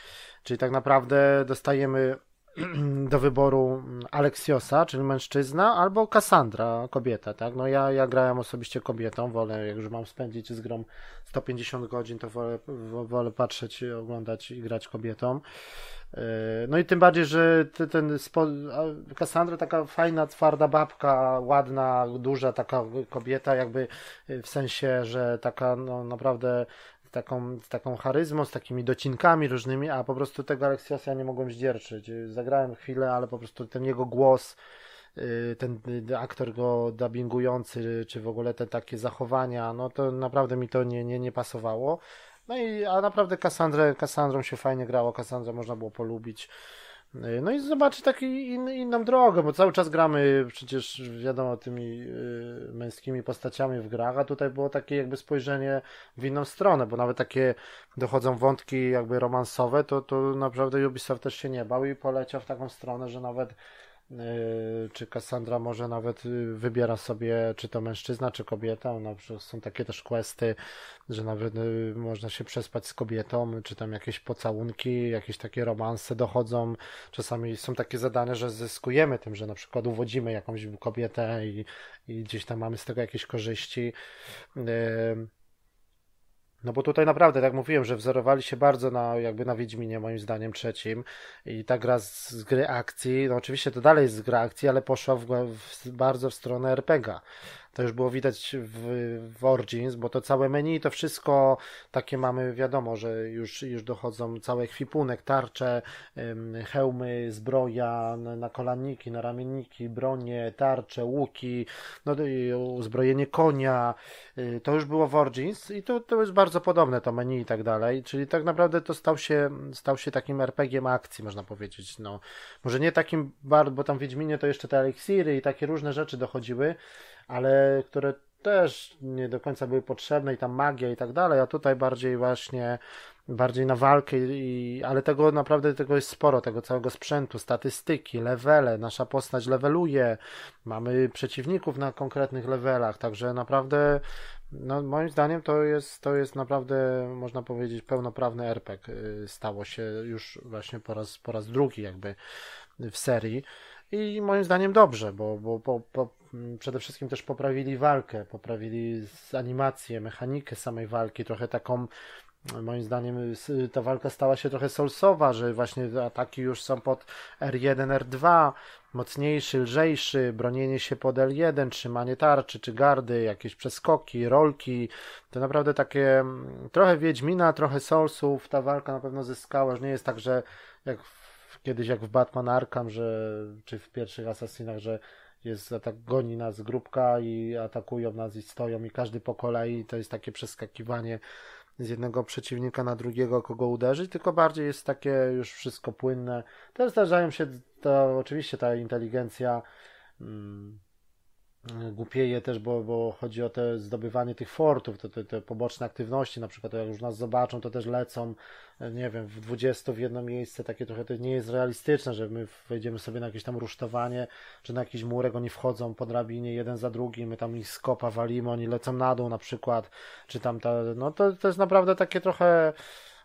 czyli tak naprawdę dostajemy <clears throat> do wyboru Aleksiosa, czyli mężczyzna, albo Kassandra, kobieta, tak? No ja, ja grałem osobiście kobietą, wolę, jak już mam spędzić z grą 150 godzin, to wolę, wolę patrzeć, oglądać i grać kobietą. Yy, no i tym bardziej, że ten spo... Kassandra taka fajna, twarda babka, ładna, duża taka kobieta, jakby w sensie, że taka no, naprawdę taką, z taką charyzmą, z takimi docinkami różnymi, a po prostu tego Alexiasa nie mogłem zdzierczyć. Zagrałem chwilę, ale po prostu ten jego głos, y, ten y, aktor go dubbingujący, czy w ogóle te takie zachowania, no to naprawdę mi to nie, nie, nie pasowało. No i, a naprawdę Kassandrę, Kassandrą się fajnie grało, Kassandrę można było polubić. E, no i zobaczy taką in, inną drogę, bo cały czas gramy przecież, wiadomo, tymi y, męskimi postaciami w grach, a tutaj było takie jakby spojrzenie w inną stronę, bo nawet takie dochodzą wątki jakby romansowe, to, to naprawdę Ubisoft też się nie bał i poleciał w taką stronę, że nawet Yy, czy Cassandra może nawet y, wybiera sobie, czy to mężczyzna, czy kobieta. przykład są takie też questy, że nawet y, można się przespać z kobietą, czy tam jakieś pocałunki, jakieś takie romanse dochodzą. Czasami są takie zadania, że zyskujemy tym, że na przykład uwodzimy jakąś kobietę i, i gdzieś tam mamy z tego jakieś korzyści. Yy, no bo tutaj naprawdę, tak mówiłem, że wzorowali się bardzo na, jakby na Wiedźminie, moim zdaniem, trzecim. I ta gra z, z gry akcji, no oczywiście to dalej jest z gry akcji, ale poszła w, w, bardzo w stronę RPGa. To już było widać w, w Origins, bo to całe menu to wszystko takie mamy, wiadomo, że już, już dochodzą cały ekwipunek, tarcze, hełmy, zbroja, na na ramienniki, bronie, tarcze, łuki, no, uzbrojenie konia. Y, to już było w Origins i to, to jest bardzo podobne to menu i tak dalej. Czyli tak naprawdę to stał się, stał się takim RPG-iem akcji, można powiedzieć. No, może nie takim, bardzo, bo tam w Wiedźminie to jeszcze te eliksiry i takie różne rzeczy dochodziły ale które też nie do końca były potrzebne i tam magia i tak dalej, a tutaj bardziej właśnie bardziej na walkę, i, ale tego naprawdę tego jest sporo, tego całego sprzętu, statystyki, levele, nasza postać leveluje, mamy przeciwników na konkretnych levelach, także naprawdę no, moim zdaniem to jest, to jest naprawdę, można powiedzieć, pełnoprawny RPG. Y, stało się już właśnie po raz, po raz drugi jakby w serii i moim zdaniem dobrze, bo, bo, bo, bo mm, przede wszystkim też poprawili walkę, poprawili animację, mechanikę samej walki, trochę taką mm, Moim zdaniem ta walka stała się trochę solsowa, że właśnie ataki już są pod R1, R2, mocniejszy, lżejszy, bronienie się pod L1, trzymanie tarczy czy gardy, jakieś przeskoki, rolki. To naprawdę takie mm, trochę Wiedźmina, trochę solsów. Ta walka na pewno zyskała, że nie jest tak, że jak w kiedyś jak w Batman Arkham, że, czy w pierwszych Assassinach, że jest atak, goni nas grupka i atakują nas i stoją i każdy po kolei to jest takie przeskakiwanie z jednego przeciwnika na drugiego, kogo uderzyć, tylko bardziej jest takie już wszystko płynne. Też zdarzają się, to oczywiście ta inteligencja, mm, Mm, głupieje też, bo, bo chodzi o te zdobywanie tych fortów, te, te, te poboczne aktywności, na przykład jak już nas zobaczą, to też lecą, e, nie wiem, w 20 w jedno miejsce, takie trochę to nie jest realistyczne, że my wejdziemy sobie na jakieś tam rusztowanie, czy na jakiś murek, oni wchodzą po drabinie jeden za drugim, my tam ich skopa walimy, oni lecą na dół na przykład, czy tam ta, no to, to jest naprawdę takie trochę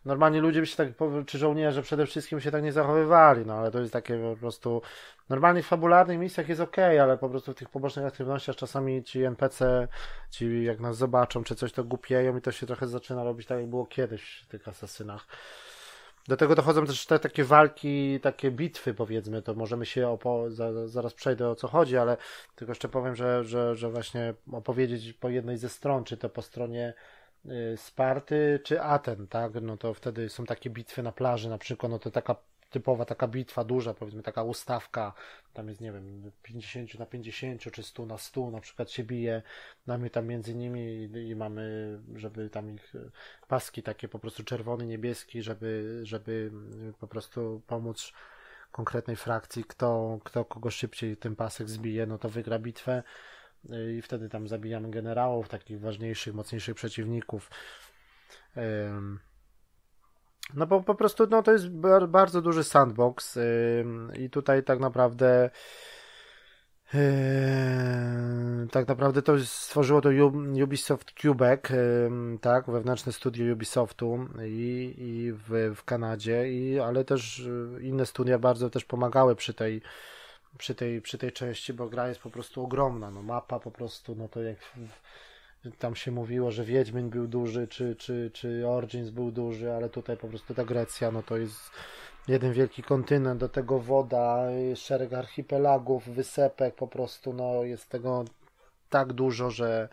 normalnie ludzie by się tak, czy żołnierze przede wszystkim się tak nie zachowywali, no ale to jest takie po prostu, normalnie w fabularnych misjach jest ok, ale po prostu w tych pobocznych aktywnościach czasami ci NPC, ci jak nas zobaczą, czy coś to głupieją i to się trochę zaczyna robić tak jak było kiedyś w tych asasynach. Do tego dochodzą też te takie walki, takie bitwy powiedzmy, to możemy się opo- za, zaraz przejdę o co chodzi, ale tylko jeszcze powiem, że, że, że właśnie opowiedzieć po jednej ze stron, czy to po stronie Y, Sparty czy Aten, tak? No to wtedy są takie bitwy na plaży na przykład, no to taka typowa taka bitwa duża, powiedzmy taka ustawka, tam jest, nie wiem, 50 na 50 czy 100 na 100 na przykład się bije, mamy tam między nimi i mamy, żeby tam ich y, paski takie po prostu czerwony, niebieski, żeby, żeby y, po prostu pomóc konkretnej frakcji, kto, kto kogo szybciej ten pasek zbije, no to wygra bitwę i wtedy tam zabijamy generałów, takich ważniejszych, mocniejszych przeciwników. No bo po prostu no, to jest bardzo duży sandbox i tutaj tak naprawdę tak naprawdę to stworzyło to Ubisoft Quebec, tak, wewnętrzne studio Ubisoftu i, i w, w Kanadzie, i, ale też e, inne studia bardzo też pomagały przy tej przy tej, przy tej części, bo gra jest po prostu ogromna. No, mapa po prostu, no to jak tam się mówiło, że Wiedźmin był duży, czy, czy, czy Origins był duży, ale tutaj po prostu ta Grecja, no to jest jeden wielki kontynent, do tego woda, szereg archipelagów, wysepek, po prostu no jest tego tak dużo, że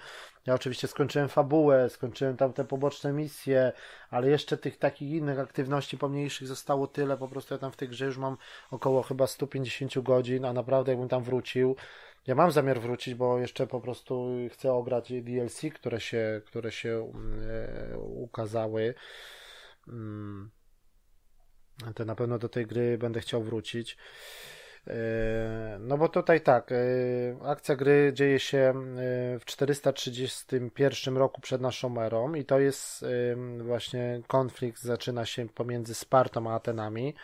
ja oczywiście skończyłem fabułę, skończyłem tam te poboczne misje, ale jeszcze tych takich innych aktywności pomniejszych zostało tyle, po prostu ja tam w tej grze już mam około chyba 150 godzin, a naprawdę jakbym tam wrócił, ja mam zamiar wrócić, bo jeszcze po prostu chcę ograć DLC, które się, które się mm, e, ukazały. Mm. To na pewno do tej gry będę chciał wrócić. E, no bo tutaj tak, e, akcja gry dzieje się e, w 431 roku przed naszą erą i to jest właśnie konflikt zaczyna się pomiędzy Spartą a Atenami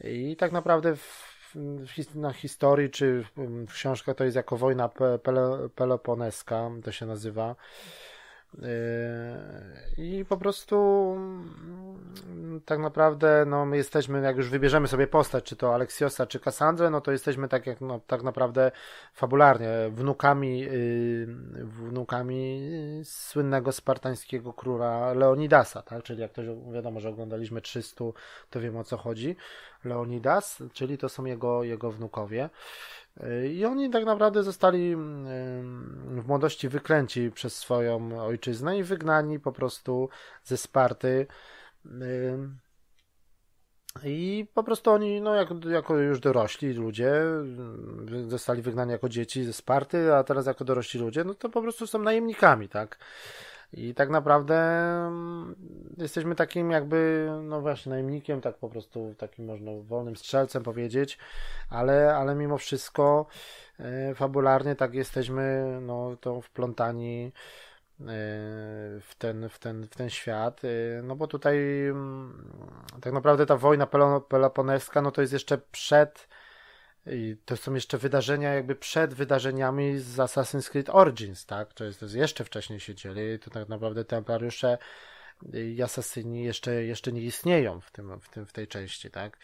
i tak naprawdę w, na historii czy w książkach to jest jako wojna peloponeska, to się nazywa. Yy, I po prostu mm, tak naprawdę no, my jesteśmy, jak już wybierzemy sobie postać, czy to Aleksiosa, czy Kassandrę, no to jesteśmy tak jak no, tak naprawdę fabularnie wnukami, yy, wnukami słynnego spartańskiego króla Leonidasa, tak? Czyli jak ktoś wiadomo, że oglądaliśmy 300, to wiem o co chodzi. Leonidas, czyli to są jego, jego wnukowie. I oni tak naprawdę zostali mm, w młodości wyklęci przez swoją ojczyznę i wygnani po prostu ze Sparty. I po prostu oni, no, jak, jako już dorośli ludzie, zostali wygnani jako dzieci ze Sparty, a teraz jako dorośli ludzie, no to po prostu są najemnikami, tak? I tak naprawdę mm, jesteśmy takim jakby, no właśnie, najemnikiem, tak po prostu takim można wolnym strzelcem powiedzieć, ale, ale mimo wszystko e, fabularnie tak jesteśmy, no to wplątani e, w ten, w, ten, w ten świat. E, no bo tutaj mm, tak naprawdę ta wojna peloponeska, no to jest jeszcze przed i to są jeszcze wydarzenia jakby przed wydarzeniami z Assassin's Creed Origins, tak? To jest, to jest jeszcze wcześniej się dzieli i to tak naprawdę templariusze y, i asasyni jeszcze, jeszcze nie istnieją w, tym, w, tym, w tej części, tak?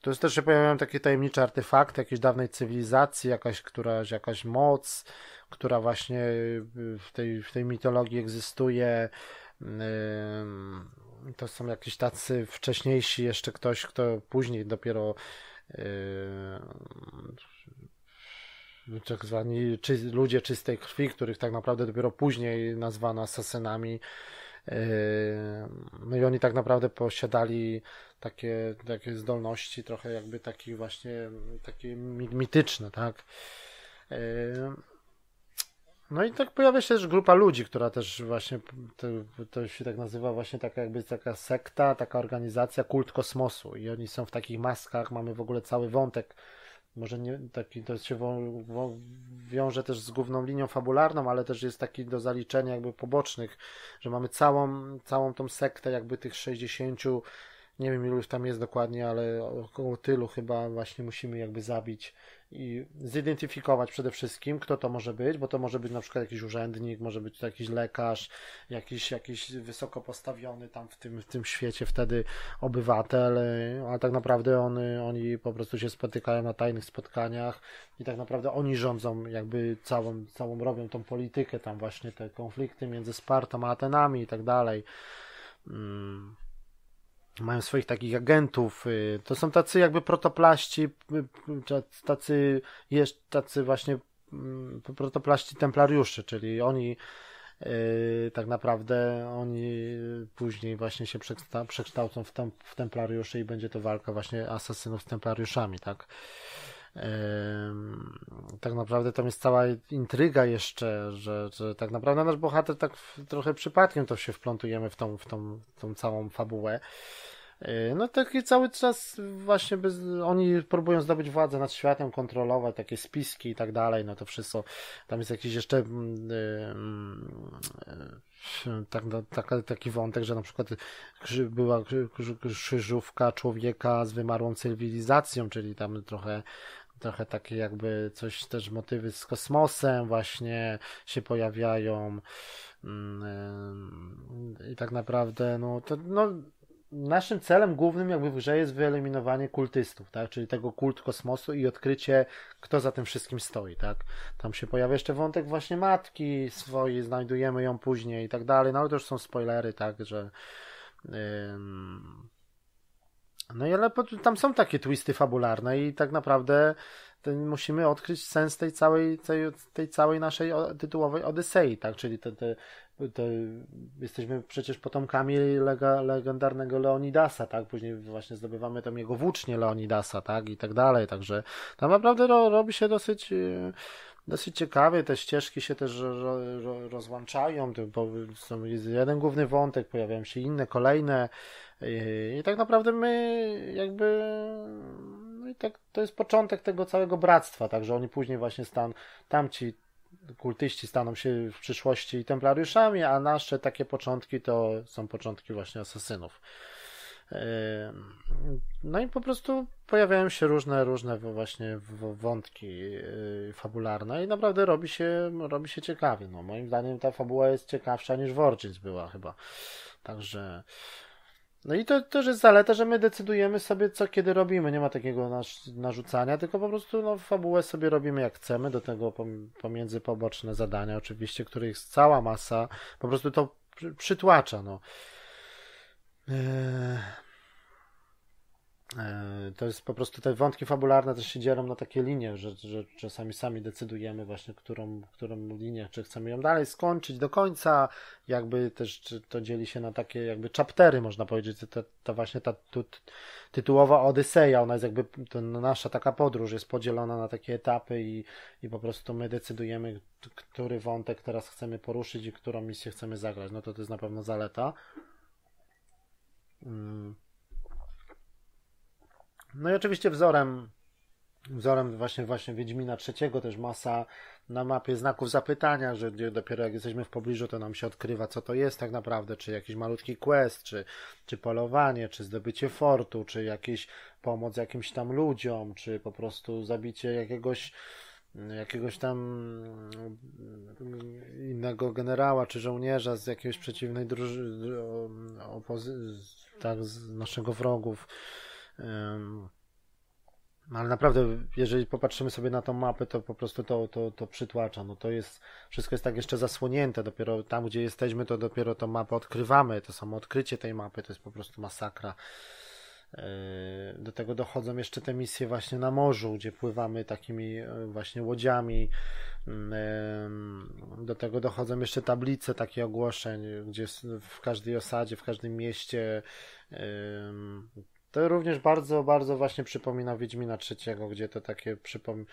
To jest też się pojawiają takie tajemnicze artefakty jakiejś dawnej cywilizacji, jakaś, któraś, jakaś moc, która właśnie y, w tej, w tej mitologii egzystuje. To są jakiś tacy wcześniejsi jeszcze ktoś, kto później dopiero Yy, tak zwani czy, ludzie czystej krwi, których tak naprawdę dopiero później nazwano asasynami. Yy, no i oni tak naprawdę posiadali takie, takie zdolności, trochę jakby takie właśnie takie mityczne, tak. Yy, no i tak pojawia się też grupa ludzi, która też właśnie, to, to, się tak nazywa właśnie taka jakby taka sekta, taka organizacja, kult kosmosu i oni są w takich maskach, mamy w ogóle cały wątek, może nie taki, to się wiąże też z główną linią fabularną, ale też jest taki do zaliczenia jakby pobocznych, że mamy całą, całą tą sektę jakby tych 60 nie wiem ilu już tam jest dokładnie, ale około tylu chyba właśnie musimy jakby zabić i zidentyfikować przede wszystkim, kto to może być, bo to może być na przykład jakiś urzędnik, może być to jakiś lekarz, jakiś, jakiś wysoko postawiony tam w tym, w tym świecie wtedy obywatel, a tak naprawdę on, oni po prostu się spotykają na tajnych spotkaniach i tak naprawdę oni rządzą jakby całą, całą robią tą politykę tam właśnie, te konflikty między Spartą a Atenami i tak dalej. Mm mają swoich takich agentów. Y, to są tacy jakby protoplaści, y, y, tacy, jest, tacy właśnie mm, protoplaści templariuszy, czyli oni tak naprawdę oni później właśnie się przekształcą w, templariuszy i będzie to walka właśnie asesynów z templariuszami, tak? tak naprawdę tam jest cała intryga jeszcze, że, że tak naprawdę nasz bohater tak trochę przypadkiem to się wplątujemy w tą, w tą, w tą całą fabułę. E, no taki cały czas właśnie bez, oni próbują zdobyć władzę nad światem, kontrolować takie spiski i tak dalej, no to wszystko. Tam jest jakiś jeszcze yy, yy, tak, tak, taki wątek, że na przykład była krzyżówka człowieka z wymarłą cywilizacją, czyli tam trochę trochę takie jakby coś też motywy z kosmosem właśnie się pojawiają mm, y, i tak naprawdę no to no naszym celem głównym jakby w grze jest wyeliminowanie kultystów, tak? Czyli tego kult kosmosu i odkrycie, kto za tym wszystkim stoi, tak? Tam się pojawia jeszcze wątek właśnie matki swojej, znajdujemy ją później i tak dalej, no ale to już są spoilery, tak, że no i ale tam są takie twisty fabularne i tak naprawdę musimy odkryć sens tej całej, tej, tej całej naszej tytułowej Odysei, tak? Czyli te, te, te jesteśmy przecież potomkami lega, legendarnego Leonidasa, tak? Później właśnie zdobywamy tam jego włócznie Leonidasa, tak? I tak dalej, także tam naprawdę ro, robi się dosyć e, dosyć ciekawie, te ścieżki się też ro, ro, rozłączają, bo jest jeden główny wątek, pojawiają się inne, kolejne, i, tak naprawdę my jakby no i tak to jest początek tego całego bractwa, także oni później właśnie stan tamci kultyści staną się w przyszłości templariuszami, a nasze takie początki to są początki właśnie asesynów. Yy, no i po prostu pojawiają się różne, różne właśnie wątki yy, fabularne i naprawdę robi się, robi się ciekawie. No, moim zdaniem ta fabuła jest ciekawsza niż w była chyba. Także no i to też jest zaleta, że my decydujemy sobie, co kiedy robimy. Nie ma takiego nasz, narzucania, tylko po prostu no, fabułę sobie robimy jak chcemy. Do tego pomiędzy poboczne zadania, oczywiście, których jest cała masa. Po prostu to przytłacza. No. Eee, E, to jest po prostu te wątki fabularne też się dzielą na takie linie, że, że czasami sami decydujemy właśnie, którą, którą linię, czy chcemy ją dalej skończyć do końca, jakby też to dzieli się na takie jakby chaptery, można powiedzieć, to, to właśnie ta tu, tytułowa Odyseja, ona jest jakby, to nasza taka podróż jest podzielona na takie etapy i, i po prostu my decydujemy, który wątek teraz chcemy poruszyć i którą misję chcemy zagrać, no to to jest na pewno zaleta. Mm. No i oczywiście wzorem, wzorem właśnie, właśnie Wiedźmina trzeciego też masa na mapie znaków zapytania, że dopiero jak jesteśmy w pobliżu, to nam się odkrywa, co to jest tak naprawdę, czy jakiś malutki quest, czy, czy polowanie, czy zdobycie fortu, czy jakiś pomoc jakimś tam ludziom, czy po prostu zabicie jakiegoś jakiegoś tam innego generała czy żołnierza z jakiejś przeciwnej drużyny, tak, z naszego wrogów. No, ale naprawdę, jeżeli popatrzymy sobie na tą mapę, to po prostu to, to, to przytłacza. No to jest, wszystko jest tak jeszcze zasłonięte. Dopiero tam, gdzie jesteśmy, to dopiero tą mapę odkrywamy. To samo odkrycie tej mapy to jest po prostu masakra. Do tego dochodzą jeszcze te misje właśnie na morzu, gdzie pływamy takimi e, właśnie łodziami. Do tego dochodzą jeszcze tablice takie ogłoszeń, gdzie w każdej osadzie, w każdym mieście to również bardzo, bardzo właśnie przypomina Wiedźmina trzeciego, gdzie to takie przypom...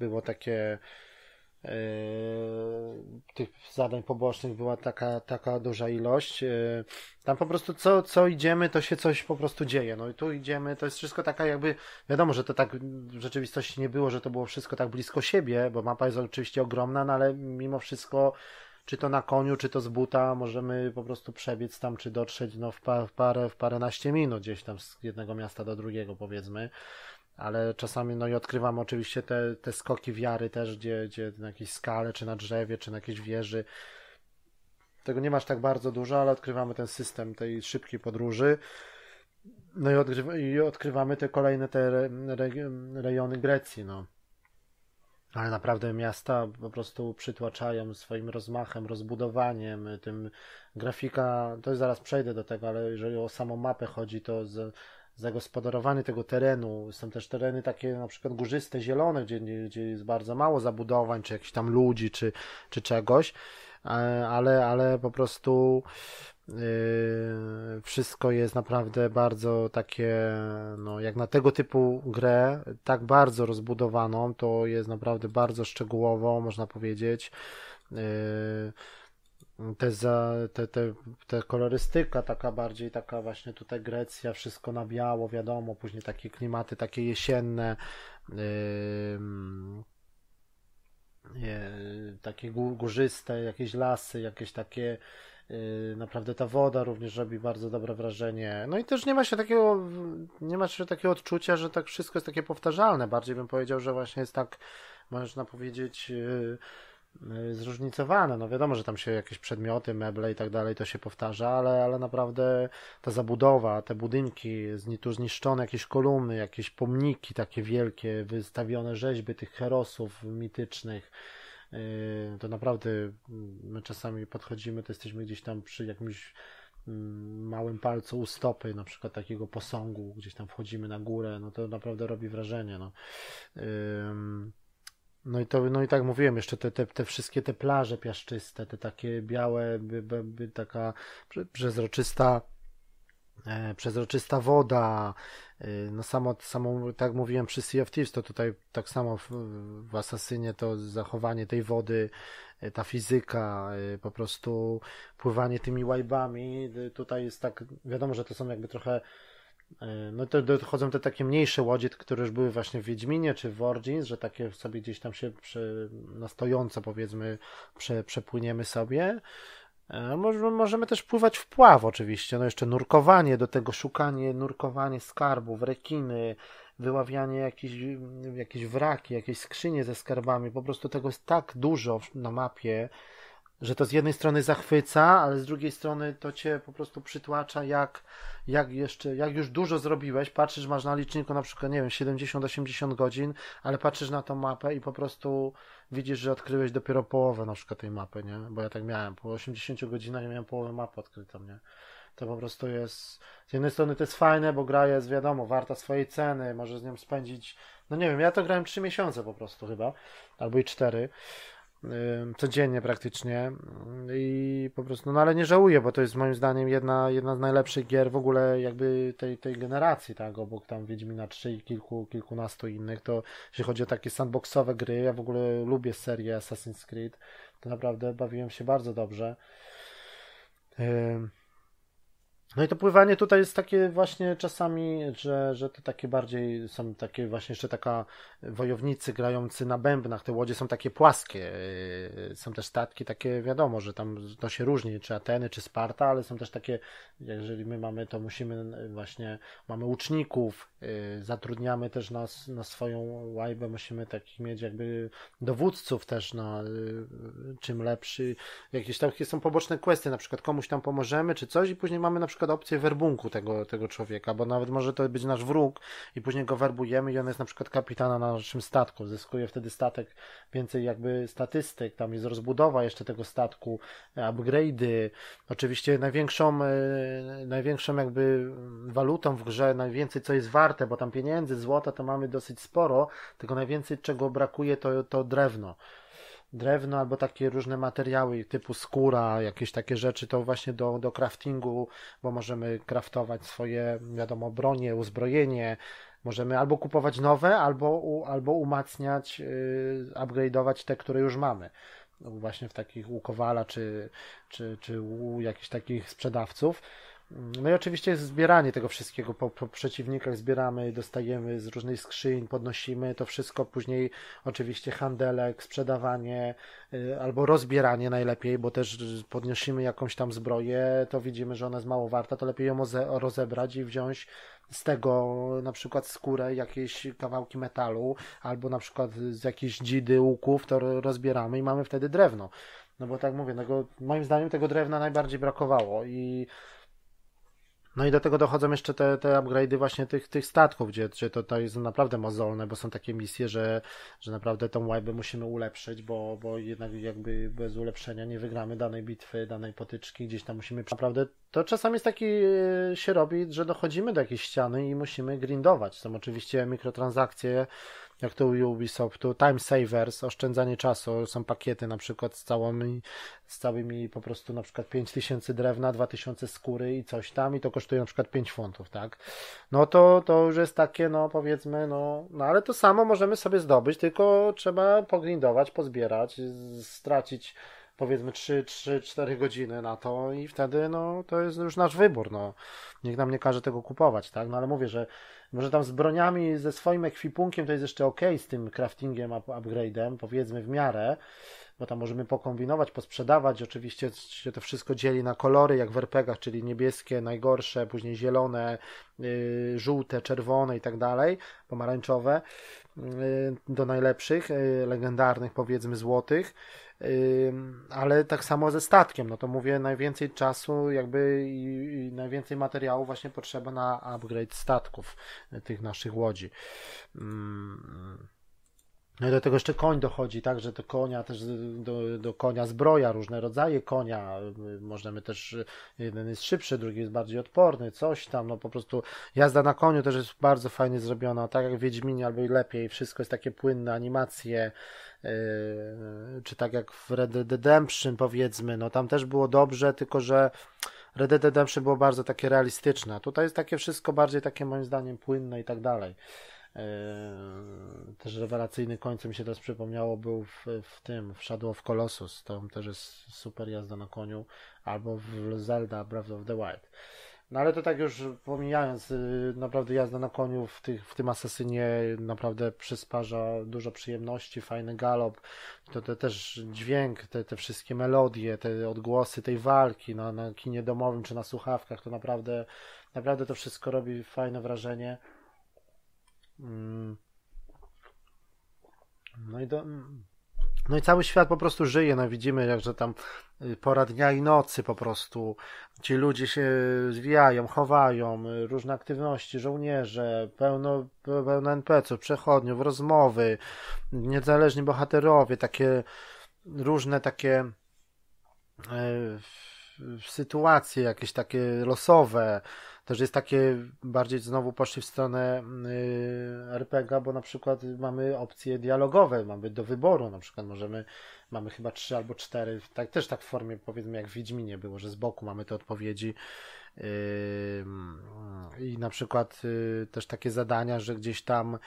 było takie e, tych zadań pobocznych była taka, taka duża ilość. E, tam po prostu co, co idziemy, to się coś po prostu dzieje. No i tu idziemy, to jest wszystko taka jakby, wiadomo, że to tak w rzeczywistości nie było, że to było wszystko tak blisko siebie, bo mapa jest oczywiście ogromna, no ale mimo wszystko czy to na koniu, czy to z buta, możemy po prostu przebiec tam, czy dotrzeć no, w, pa, w parę, w paręnaście minut gdzieś tam z jednego miasta do drugiego, powiedzmy. Ale czasami, no i odkrywam oczywiście te, te skoki wiary też, gdzie, gdzie na jakiejś skale, czy na drzewie, czy na jakiejś wieży. Tego nie masz tak bardzo dużo, ale odkrywamy ten system tej szybkiej podróży. No i, odkryw i odkrywamy te kolejne te re, re, rejony Grecji, no. Ale naprawdę miasta po prostu przytłaczają swoim rozmachem, rozbudowaniem, tym grafika, to zaraz przejdę do tego, ale jeżeli o samą mapę chodzi, to z, zagospodarowanie tego terenu, są też tereny takie na przykład górzyste, zielone, gdzie, gdzie jest bardzo mało zabudowań, czy jakichś tam ludzi, czy, czy czegoś, e, ale, ale po prostu Yy, wszystko jest naprawdę bardzo takie, no jak na tego typu grę, tak bardzo rozbudowaną, to jest naprawdę bardzo szczegółowo, można powiedzieć. Yy, te, za, te, te, te kolorystyka taka bardziej, taka właśnie tutaj Grecja, wszystko na biało, wiadomo, później takie klimaty takie jesienne. Yy, yy takie górzyste, jakieś lasy, jakieś takie Y, naprawdę ta woda również robi bardzo dobre wrażenie. No i też nie ma się takiego, nie ma się takiego odczucia, że tak wszystko jest takie powtarzalne. Bardziej bym powiedział, że właśnie jest tak, można powiedzieć, y, y, zróżnicowane. No wiadomo, że tam się jakieś przedmioty, meble i tak dalej to się powtarza, ale, ale naprawdę ta zabudowa, te budynki, tu zniszczone jakieś kolumny, jakieś pomniki takie wielkie, wystawione rzeźby tych herosów mitycznych Yy, to naprawdę mm, my czasami podchodzimy, to jesteśmy gdzieś tam przy jakimś mm, małym palcu u stopy, na przykład takiego posągu, gdzieś tam wchodzimy na górę, no to naprawdę robi wrażenie. No. Yy, no i, to, no i tak mówiłem, jeszcze te, te, te wszystkie te plaże piaszczyste, te takie białe, by, by, by taka przezroczysta, e, przezroczysta woda, Y, no samo, samo, tak mówiłem przy Sea of Thieves, to tutaj tak samo w, w Asasynie to zachowanie tej wody, y, ta fizyka, y, po prostu pływanie tymi łajbami, tutaj jest tak, wiadomo, że to są jakby trochę no to dochodzą te takie mniejsze łodzie, które już były właśnie w Wiedźminie czy w Origins, że takie sobie gdzieś tam się na no stojąco powiedzmy prze, przepłyniemy sobie. E, możemy też pływać w pław oczywiście, no jeszcze nurkowanie do tego, szukanie, nurkowanie skarbów, rekiny, wyławianie jakieś, jakieś wraki, jakieś skrzynie ze skarbami, po prostu tego jest tak dużo na mapie, że to z jednej strony zachwyca, ale z drugiej strony to cię po prostu przytłacza, jak, jak jeszcze, jak już dużo zrobiłeś, patrzysz, masz na liczniku na przykład, nie wiem, 70-80 godzin, ale patrzysz na tą mapę i po prostu widzisz, że odkryłeś dopiero połowę na przykład tej mapy, nie? Bo ja tak miałem, po 80 godzinach miałem połowę mapy odkrytą, nie? To po prostu jest, z jednej strony to jest fajne, bo gra jest, wiadomo, warta swojej ceny, możesz z nią spędzić, no nie wiem, ja to grałem 3 miesiące po prostu chyba, albo i 4, codziennie praktycznie i po prostu, no ale nie żałuję, bo to jest moim zdaniem jedna, jedna z najlepszych gier w ogóle jakby tej, tej generacji, tak, obok tam Wiedźmina 3 i kilku, kilkunastu innych, to jeśli chodzi o takie sandboxowe gry, ja w ogóle lubię serię Assassin's Creed, to naprawdę bawiłem się bardzo dobrze. Yy. No i to pływanie tutaj jest takie właśnie czasami, że, że to takie bardziej są takie właśnie jeszcze taka wojownicy grający na bębnach, te łodzie są takie płaskie, yy, są też statki takie, wiadomo, że tam to się różni, czy Ateny, czy Sparta, ale są też takie, jeżeli my mamy, to musimy właśnie, mamy łuczników, Y, zatrudniamy też nas na swoją łajbę, musimy takich mieć jakby dowódców też na y, y, czym lepszy. Jakieś takie są poboczne kwestie, na przykład komuś tam pomożemy czy coś i później mamy na przykład opcję werbunku tego, tego człowieka, bo nawet może to być nasz wróg i później go werbujemy i on jest na przykład kapitana na naszym statku, zyskuje wtedy statek więcej jakby statystyk, tam jest rozbudowa jeszcze tego statku, upgrade'y, oczywiście największą, największą jakby walutą w grze, najwięcej co jest warte warte, bo tam pieniędzy, złota to mamy dosyć sporo, tylko najwięcej czego brakuje to, to drewno. Drewno albo takie różne materiały typu skóra, jakieś takie rzeczy, to właśnie do, do craftingu, bo możemy kraftować swoje, wiadomo, bronie, uzbrojenie, Możemy albo kupować nowe, albo, albo umacniać, yy, upgrade'ować te, które już mamy. Właśnie w takich u Kowala, czy, czy, czy u jakichś takich sprzedawców. No i oczywiście jest zbieranie tego wszystkiego po, po, przeciwnikach, zbieramy, dostajemy z różnych skrzyń, podnosimy to wszystko, później oczywiście handelek, sprzedawanie y, albo rozbieranie najlepiej, bo też podnosimy jakąś tam zbroję, to widzimy, że ona jest mało warta, to lepiej ją rozebrać i wziąć z tego na przykład skórę, jakieś kawałki metalu, albo na przykład z jakichś dzidy, łuków, to rozbieramy i mamy wtedy drewno. No bo tak mówię, no moim zdaniem tego drewna najbardziej brakowało i no i do tego dochodzą jeszcze te, te upgrade'y właśnie tych, tych statków, gdzie, gdzie to, to jest naprawdę mozolne, bo są takie misje, że, że naprawdę tą łajbę musimy ulepszyć, bo, bo jednak jakby bez ulepszenia nie wygramy danej bitwy, danej potyczki, gdzieś tam musimy naprawdę, to czasami jest taki e, się robi, że dochodzimy do jakiejś ściany i musimy grindować. Są oczywiście mikrotransakcje, jak to u Ubisoftu, time savers, oszczędzanie czasu, są pakiety na przykład z całymi, z całymi po prostu na przykład 5000 drewna, 2000 skóry i coś tam i to kosztuje na przykład 5 funtów, tak? No to, to już jest takie, no powiedzmy, no, no ale to samo możemy sobie zdobyć, tylko trzeba pogrindować, pozbierać, stracić powiedzmy 3-4 godziny na to i wtedy no, to jest już nasz wybór. No. Nikt nam nie każe tego kupować, tak? No ale mówię, że może tam z broniami, ze swoim ekwipunkiem to jest jeszcze ok, z tym craftingiem, upgrade'em, powiedzmy w miarę, bo tam możemy pokombinować, posprzedawać. Oczywiście się to wszystko dzieli na kolory, jak w RPGach, czyli niebieskie najgorsze, później zielone, yy, żółte, czerwone i tak dalej, pomarańczowe, yy, do najlepszych, yy, legendarnych, powiedzmy złotych ale tak samo ze statkiem, no to mówię, najwięcej czasu jakby i, i najwięcej materiału właśnie potrzeba na upgrade statków y, tych naszych łodzi. No i do tego jeszcze koń dochodzi, tak, że do konia też, y, do, do konia zbroja, różne rodzaje konia, y, możemy też, jeden jest szybszy, drugi jest bardziej odporny, coś tam, no po prostu jazda na koniu też jest bardzo fajnie zrobiona, tak jak w Wiedźminie, albo i lepiej, wszystko jest takie płynne, animacje, Yy, czy tak jak w Red Dead Redemption powiedzmy, no tam też było dobrze, tylko że Red Dead Redemption było bardzo takie realistyczne. Tutaj jest takie wszystko bardziej takie moim zdaniem płynne i tak dalej. Yy, też rewelacyjny końcem mi się teraz przypomniało był w, w tym, w Shadow of Colossus, tam też jest super jazda na koniu, albo w Zelda Breath of the Wild. No ale to tak już pomijając, y, naprawdę jazda na koniu w, tych, w tym asesynie naprawdę przysparza dużo przyjemności, fajny galop, to, to też dźwięk, te, te wszystkie melodie, te odgłosy tej walki na, na kinie domowym czy na słuchawkach, to naprawdę, naprawdę to wszystko robi fajne wrażenie. Mm. No i do, mm. No i cały świat po prostu żyje, no widzimy, jak że tam y, pora dnia i nocy po prostu ci ludzie się y, zwijają, chowają, y, różne aktywności, żołnierze, pełno, pełno NPC-ów, przechodniów, rozmowy, niezależni bohaterowie, takie różne takie y, sytuacje jakieś takie losowe, też jest takie bardziej znowu poszli w stronę y, RPG, bo na przykład mamy opcje dialogowe, mamy do wyboru, na przykład możemy, mamy chyba trzy albo cztery, tak, też tak w formie powiedzmy jak w Wiedźminie było, że z boku mamy te odpowiedzi y, i na przykład y, też takie zadania, że gdzieś tam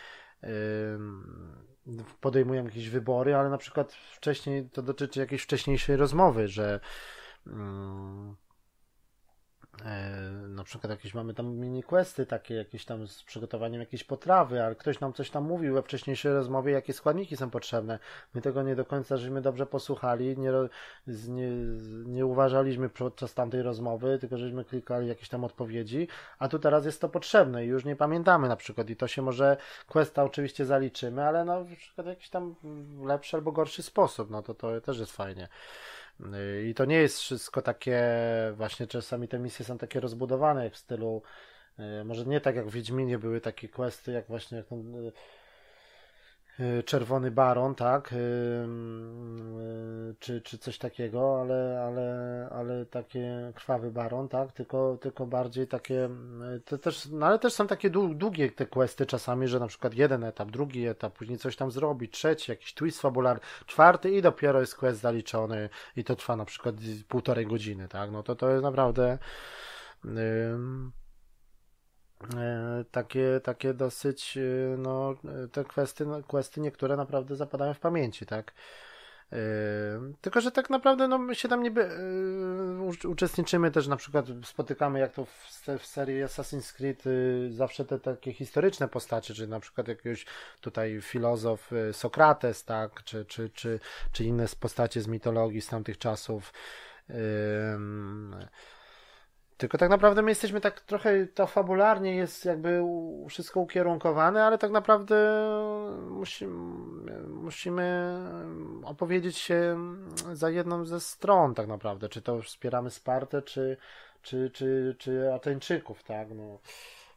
podejmują jakieś wybory, ale na przykład wcześniej to dotyczy jakiejś wcześniejszej rozmowy, że mm, E, na przykład jakieś mamy tam mini questy takie jakieś tam z przygotowaniem jakiejś potrawy, ale ktoś nam coś tam mówił we wcześniejszej rozmowie, jakie składniki są potrzebne. My tego nie do końca żeśmy dobrze posłuchali, nie, nie, nie uważaliśmy podczas tamtej rozmowy, tylko żeśmy klikali jakieś tam odpowiedzi, a tu teraz jest to potrzebne i już nie pamiętamy na przykład i to się może questa oczywiście zaliczymy, ale no na przykład jakiś tam lepszy albo gorszy sposób, no to to też jest fajnie. I to nie jest wszystko takie, właśnie czasami te misje są takie rozbudowane w stylu, y, może nie tak jak w Wiedźminie były takie questy, jak właśnie jak ten y, Y, czerwony Baron, tak, y, y, czy, czy coś takiego, ale, ale, ale takie krwawy Baron, tak, tylko, tylko bardziej takie, to też, no ale też są takie długie te questy czasami, że na przykład jeden etap, drugi etap, później coś tam zrobi, trzeci, jakiś twist fabularny, czwarty i dopiero jest quest zaliczony i to trwa na przykład półtorej godziny, tak, no to to jest naprawdę... Yy E, takie, takie dosyć, e, no, e, te kwestie, kwestie no, niektóre naprawdę zapadają w pamięci, tak? tylko, że tak naprawdę no, my się tam niby uczestniczymy też, na przykład spotykamy, jak to w, w serii Assassin's Creed, y, zawsze te takie historyczne postacie, czy na przykład jakiś tutaj filozof y, Sokrates, tak, czy, czy, czy, czy inne postacie z mitologii z tamtych czasów. Yy, tylko tak naprawdę my jesteśmy tak trochę, to fabularnie jest jakby wszystko ukierunkowane, ale tak naprawdę musi, musimy opowiedzieć się za jedną ze stron tak naprawdę, czy to wspieramy Spartę, czy, czy, czy, czy Ateńczyków, tak, no.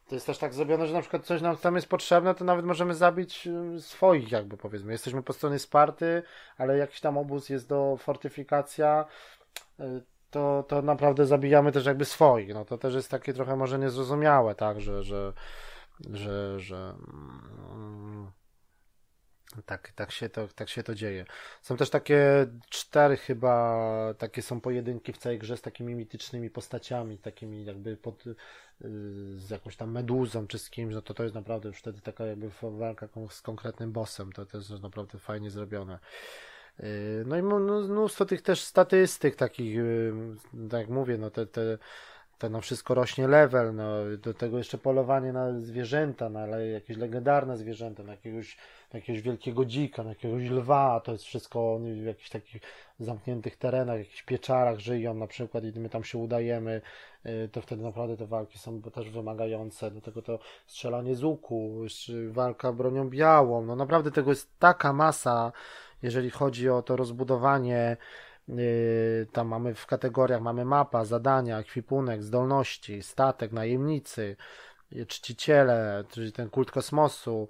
To jest też tak zrobione, że na przykład coś nam tam jest potrzebne, to nawet możemy zabić y, swoich, jakby powiedzmy. Jesteśmy po stronie Sparty, ale jakiś tam obóz jest do fortyfikacja y, to, to naprawdę zabijamy też jakby swoich. No to też jest takie trochę może niezrozumiałe, tak, że, że, że, że mm, tak, tak, się to, tak się to dzieje. Są też takie cztery chyba, takie są pojedynki w całej grze z takimi mitycznymi postaciami, takimi jakby pod, y, z jakąś tam meduzą czy z kimś, no to to jest naprawdę już wtedy taka jakby walka z konkretnym bossem, to, to jest naprawdę fajnie zrobione. Y, no i no, mnóstwo tych też statystyk takich, y, tak jak mówię, no te, te, te no wszystko rośnie level, no do tego jeszcze polowanie na zwierzęta, na jakieś legendarne zwierzęta, na jakiegoś, na jakiegoś wielkiego dzika, na jakiegoś lwa, to jest wszystko w jakichś takich zamkniętych terenach, jakichś pieczarach żyją na przykład i my tam się udajemy, y, to wtedy naprawdę te walki są też wymagające, dlatego to strzelanie z łuku, walka bronią białą, no naprawdę tego jest taka masa, jeżeli chodzi o to rozbudowanie, y, tam mamy w kategoriach, mamy mapa, zadania, kwipunek, zdolności, statek, najemnicy, czciciele, czyli ten kult kosmosu,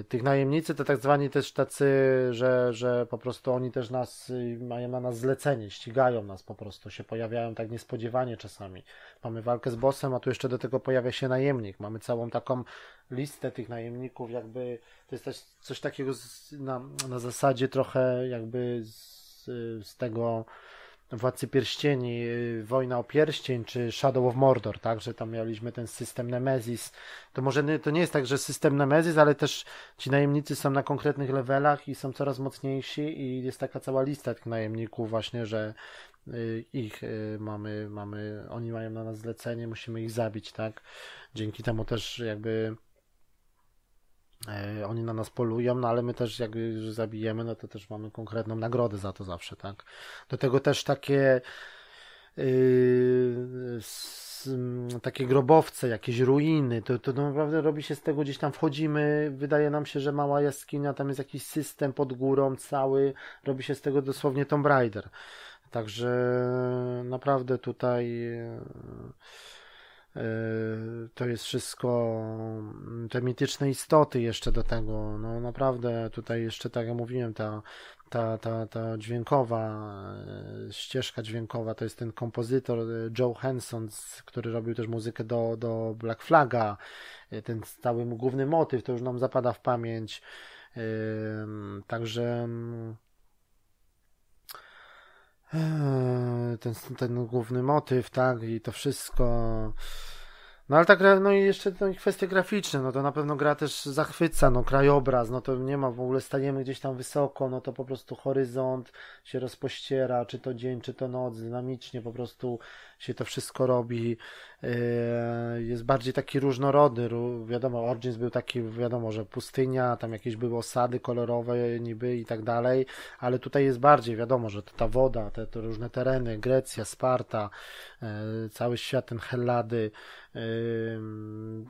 y, tych najemnicy to tak zwani też tacy, że, że po prostu oni też nas, y, mają na nas zlecenie, ścigają nas po prostu, się pojawiają tak niespodziewanie czasami. Mamy walkę z bossem, a tu jeszcze do tego pojawia się najemnik. Mamy całą taką listę tych najemników, jakby to jest coś takiego z, na, na zasadzie trochę jakby z, y, z tego Władcy Pierścieni, y, Wojna o Pierścień czy Shadow of Mordor, tak, że tam mieliśmy ten system Nemesis. To może nie, to nie jest tak, że system Nemesis, ale też ci najemnicy są na konkretnych levelach i są coraz mocniejsi i jest taka cała lista tych najemników właśnie, że y, ich y, mamy, mamy, oni mają na nas zlecenie, musimy ich zabić, tak. Dzięki temu też jakby E, oni na nas polują, no ale my też jak zabijemy, no to też mamy konkretną nagrodę za to zawsze, tak. Do tego też takie yy, takie grobowce, jakieś ruiny, to, to, to naprawdę robi się z tego, gdzieś tam wchodzimy, wydaje nam się, że mała jaskinia, tam jest jakiś system pod górą cały, robi się z tego dosłownie Tomb Raider. Także naprawdę tutaj yy, E, to jest wszystko mm, te mityczne istoty jeszcze do tego. No naprawdę tutaj jeszcze tak jak mówiłem, ta, ta, ta, ta dźwiękowa, e, ścieżka dźwiękowa to jest ten kompozytor e, Joe Henson, który robił też muzykę do, do Black Flaga. Ten cały główny motyw to już nam zapada w pamięć. Także Eee, ten, ten główny motyw, tak, i to wszystko. No ale tak, no i jeszcze no, kwestie graficzne, no to na pewno gra też zachwyca, no krajobraz, no to nie ma, w ogóle staniemy gdzieś tam wysoko, no to po prostu horyzont się rozpościera, czy to dzień, czy to noc, dynamicznie po prostu się to wszystko robi. E, jest bardziej taki różnorodny. Wiadomo, Origins był taki, wiadomo, że pustynia, tam jakieś były osady kolorowe niby i tak dalej, ale tutaj jest bardziej, wiadomo, że ta woda, te, te różne tereny, Grecja, Sparta, e, cały świat, ten Hellady, e,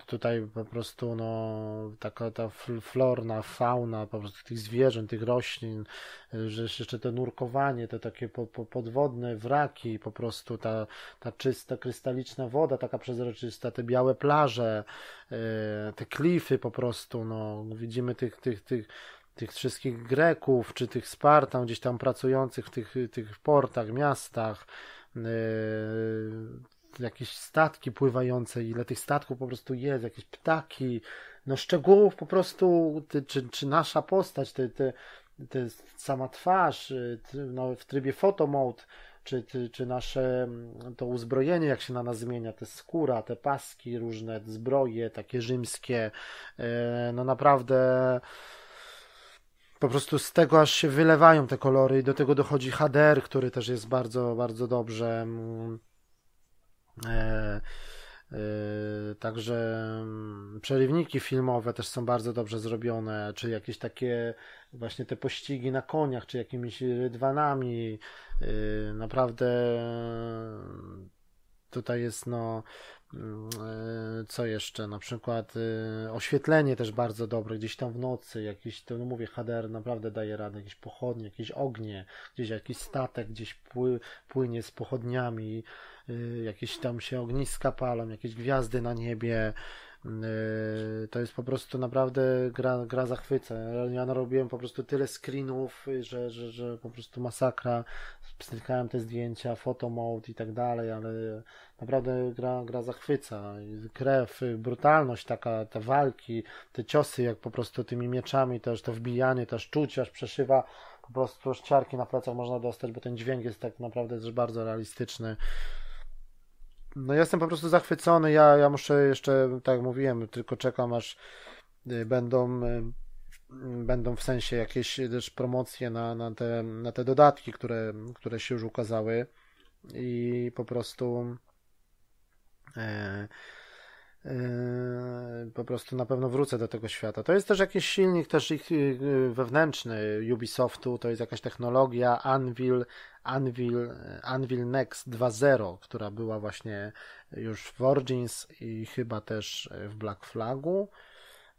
tutaj po prostu no, taka ta florna, fauna, po prostu tych zwierząt, tych roślin, że jeszcze to nurkowanie, te takie podwodne wraki, po prostu ta, ta czysta, krystaliczna woda, taka przezroczysta, te białe plaże, e, te klify po prostu, no, widzimy tych, tych, tych, tych wszystkich Greków, czy tych Spartan gdzieś tam pracujących w tych, tych portach, miastach, e, jakieś statki pływające, ile tych statków po prostu jest, jakieś ptaki, no szczegółów po prostu, czy, czy nasza postać, te, te, te sama twarz, e, no, w trybie photo mode, czy, czy, czy nasze mm, to uzbrojenie, jak się na nas zmienia, te skóra, te paski różne, zbroje takie rzymskie, e, no naprawdę po prostu z tego aż się wylewają te kolory i do tego dochodzi HDR, który też jest bardzo, bardzo dobrze. Mm, e, Yy, także mm, przerywniki filmowe też są bardzo dobrze zrobione, czy jakieś takie właśnie te pościgi na koniach, czy jakimiś rydwanami. Yy, naprawdę yy, tutaj jest no co jeszcze, na przykład oświetlenie też bardzo dobre, gdzieś tam w nocy, jakieś, to no mówię, HDR naprawdę daje radę, jakieś pochodnie, jakieś ognie, gdzieś jakiś statek gdzieś pły, płynie z pochodniami, Y, jakieś tam się ogniska palą, jakieś gwiazdy na niebie. Y, to jest po prostu naprawdę gra, gra zachwyca. Ja narobiłem po prostu tyle screenów, y, że, że, że po prostu masakra. Pstrykałem te zdjęcia, fotomode i tak dalej, ale naprawdę gra, gra zachwyca. Krew, brutalność taka, te walki, te ciosy jak po prostu tymi mieczami, też to wbijanie, też czuć, aż przeszywa po prostu ciarki na plecach można dostać, bo ten dźwięk jest tak naprawdę też bardzo realistyczny. No ja jestem po prostu zachwycony. Ja, ja muszę jeszcze, tak jak mówiłem, tylko czekam aż y, będą, y, będą w sensie jakieś y, też promocje na, na, te, na te dodatki, które, które się już ukazały i po prostu. E, Yy, po prostu na pewno wrócę do tego świata. To jest też jakiś silnik też ich yy, yy, wewnętrzny Ubisoftu, to jest jakaś technologia Anvil, Anvil, Anvil Next 2.0, która była właśnie już w Origins i chyba też w Black Flagu.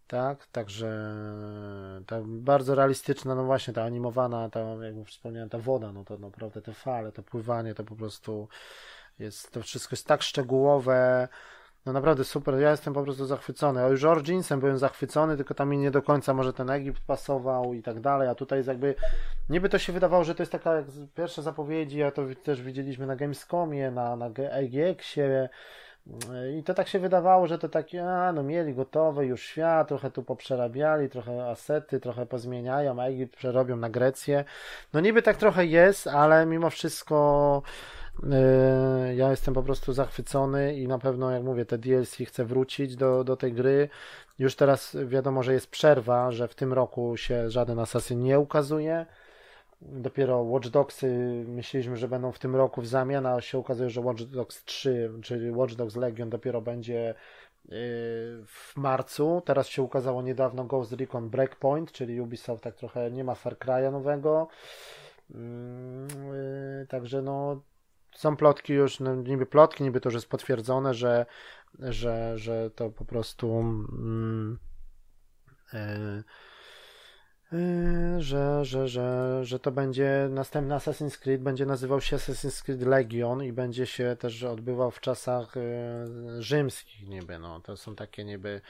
Tak, także ta bardzo realistyczna, no właśnie ta animowana, ta, jak wspomniałem, ta woda, no to naprawdę te fale, to pływanie, to po prostu jest, to wszystko jest tak szczegółowe, no naprawdę super, ja jestem po prostu zachwycony. O już Orginsem byłem zachwycony, tylko tam mi nie do końca może ten Egipt pasował i tak dalej, a tutaj jest jakby, niby to się wydawało, że to jest taka jak pierwsze zapowiedzi, a to też widzieliśmy na Gamescomie, na, na EGX-ie, mm, i to tak się wydawało, że to takie, a no mieli gotowy już świat, trochę tu poprzerabiali, trochę asety, trochę pozmieniają, a Egipt przerobią na Grecję. No niby tak trochę jest, ale mimo wszystko E, ja jestem po prostu zachwycony i na pewno, jak mówię, te DLC chcę wrócić do, do tej gry. Już teraz wiadomo, że jest przerwa, że w tym roku się żaden Assassin nie ukazuje. Dopiero Watch Dogsy myśleliśmy, że będą w tym roku w zamian, a się okazuje, że Watch Dogs 3, czyli Watch Dogs Legion dopiero będzie e, w marcu. Teraz się ukazało niedawno Ghost Recon Breakpoint, czyli Ubisoft tak trochę nie ma Far Cry'a nowego. Mm, e, także no są plotki już, no, niby plotki, niby to już jest potwierdzone, że, że, że to po prostu. Mm, e, e, że, że, że, że to będzie następny Assassin's Creed, będzie nazywał się Assassin's Creed Legion i będzie się też odbywał w czasach e, rzymskich niby, no to są takie niby,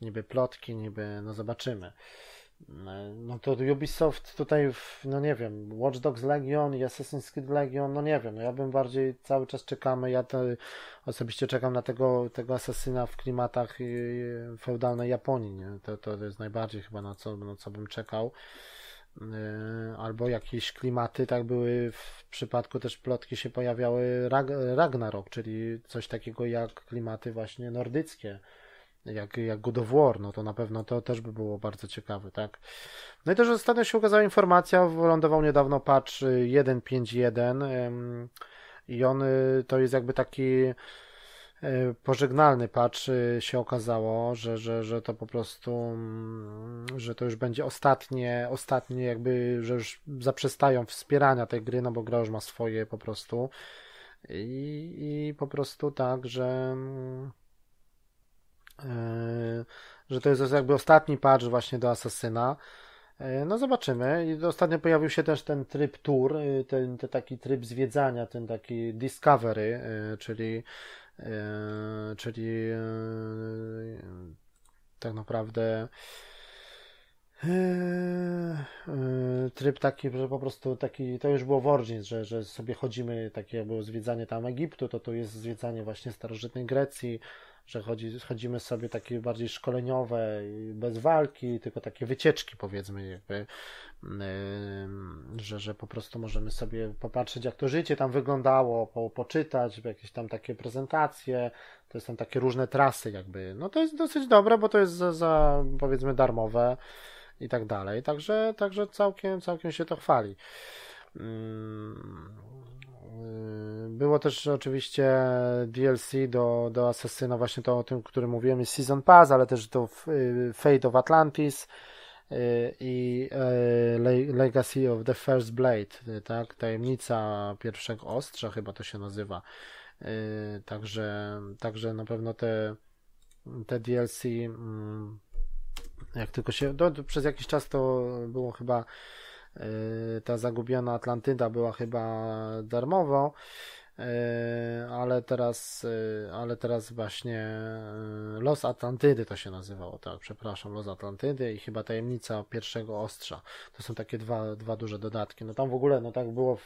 niby plotki, niby, no zobaczymy. No, no to Ubisoft tutaj, w, no nie wiem, Watch Dogs Legion i Assassin's Creed Legion, no nie wiem, no ja bym bardziej cały czas czekamy, ja te, osobiście czekam na tego, tego asesyna w klimatach y, y, feudalnej Japonii, nie? To, to jest najbardziej chyba na co, na co bym czekał. Y, albo jakieś klimaty, tak były w przypadku też plotki się pojawiały Ragnarok, czyli coś takiego jak klimaty właśnie nordyckie jak, jak God of War, no to na pewno to też by było bardzo ciekawe, tak? No i też ostatnio się ukazała informacja, wylądował niedawno patch 1.5.1 i on y, to jest jakby taki y, pożegnalny patch y, się okazało, że, że, że to po prostu, mm, że to już będzie ostatnie, ostatnie jakby, że już zaprzestają wspierania tej gry, no bo gra już ma swoje po prostu i, i po prostu tak, że mm, Yy, że to jest jakby ostatni patch właśnie do Asasyna. Yy, no zobaczymy. Ostatnio pojawił się też ten tryb tour, yy, ten, ten taki tryb zwiedzania, ten taki discovery, czyli, czyli tak naprawdę tryb taki, że po prostu taki, to już było w Origins, że, że sobie chodzimy, takie było zwiedzanie tam Egiptu, to to jest zwiedzanie właśnie starożytnej Grecji, że chodzi, chodzimy sobie takie bardziej szkoleniowe, bez walki, tylko takie wycieczki powiedzmy, jakby, że, że po prostu możemy sobie popatrzeć, jak to życie tam wyglądało, po, poczytać, jakieś tam takie prezentacje, to są takie różne trasy jakby. No to jest dosyć dobre, bo to jest za, za powiedzmy darmowe i tak dalej, także, także całkiem, całkiem się to chwali. Mm, y, było też oczywiście DLC do, do Assassin'a właśnie to o tym, którym mówiłem, jest Season Pass, ale też to y, Fate of Atlantis y, i Legacy of the First Blade, tak? Tajemnica pierwszego ostrza chyba to się nazywa. Także, także na pewno te, te DLC mm, jak tylko się, do, przez jakiś czas to było chyba E, ta zagubiona Atlantyda była chyba darmowo, e, ale teraz, e, ale teraz właśnie Los Atlantydy to się nazywało, tak, przepraszam, Los Atlantydy i chyba Tajemnica Pierwszego Ostrza. To są takie dwa, dwa duże dodatki. No tam w ogóle, no tak było w,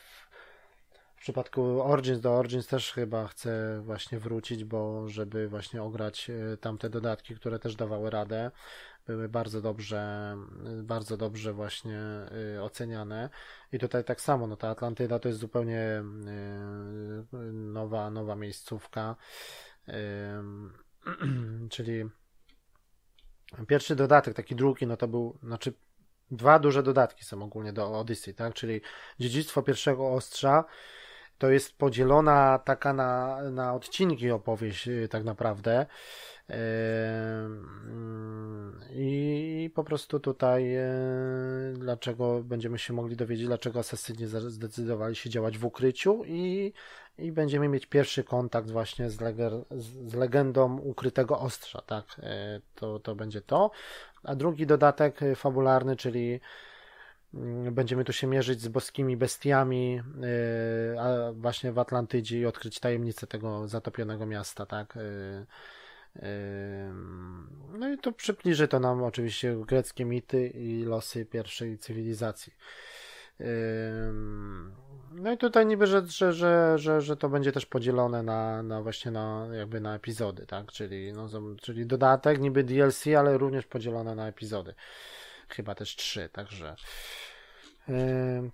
w przypadku Origins, do Origins też chyba chcę właśnie wrócić, bo żeby właśnie ograć tamte dodatki, które też dawały radę, były bardzo dobrze, bardzo dobrze właśnie y, oceniane. I tutaj tak samo, no ta Atlantyda to jest zupełnie y, nowa, nowa miejscówka, <clears throat> czyli pierwszy dodatek, taki drugi, no to był, znaczy dwa duże dodatki są ogólnie do Odyssey, tak, czyli Dziedzictwo Pierwszego Ostrza, to jest podzielona taka na, na odcinki opowieść y, tak naprawdę. Yy, I po prostu tutaj yy, dlaczego będziemy się mogli dowiedzieć, dlaczego asesyni zdecydowali się działać w ukryciu i, i będziemy mieć pierwszy kontakt właśnie z, leger, z legendą ukrytego ostrza, tak? Yy, to, to będzie to. A drugi dodatek fabularny, czyli będziemy tu się mierzyć z boskimi bestiami a właśnie w Atlantydzie i odkryć tajemnicę tego zatopionego miasta, tak? No i to przybliży to nam oczywiście greckie mity i losy pierwszej cywilizacji. No i tutaj niby, że, że, że, że, że to będzie też podzielone na, na właśnie na, jakby na epizody, tak? Czyli, no, czyli dodatek, niby DLC, ale również podzielone na epizody. Chyba też trzy, także.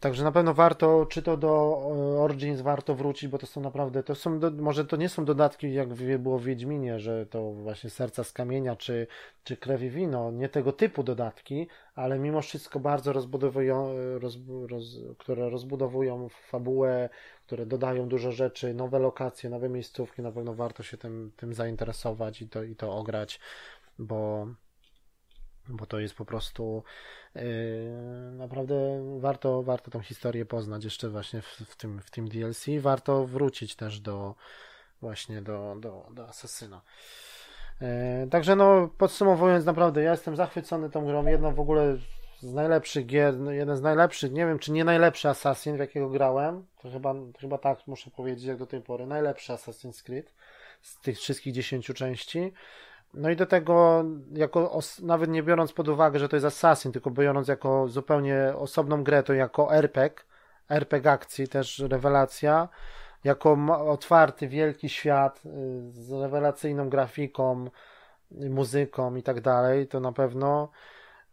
Także na pewno warto, czy to do e, Origins warto wrócić, bo to są naprawdę, to są, do, może to nie są dodatki jak było w Wiedźminie, że to właśnie serca z kamienia, czy, czy krew i wino, nie tego typu dodatki, ale mimo wszystko bardzo rozbudowują, e, roz, roz, które rozbudowują fabułę, które dodają dużo rzeczy, nowe lokacje, nowe miejscówki, na pewno warto się tym, tym zainteresować i to, i to ograć, bo bo to jest po prostu y, naprawdę warto, warto tą historię poznać jeszcze właśnie w, w, tym, w tym DLC. Warto wrócić też do właśnie do, do, do Asasyna. Y, także no podsumowując naprawdę ja jestem zachwycony tą grą, jedną w ogóle z najlepszych gier, no, jeden z najlepszych, nie wiem czy nie najlepszy Assassin, w jakiego grałem, to chyba, chyba tak muszę powiedzieć jak do tej pory, najlepszy Assassin's Creed z tych wszystkich 10 części. No i do tego, jako nawet nie biorąc pod uwagę, że to jest Assassin, tylko biorąc jako zupełnie osobną grę, to jako RPG, RPG akcji też rewelacja, jako otwarty, wielki świat y, z rewelacyjną grafiką, y, muzyką i tak dalej, to na pewno.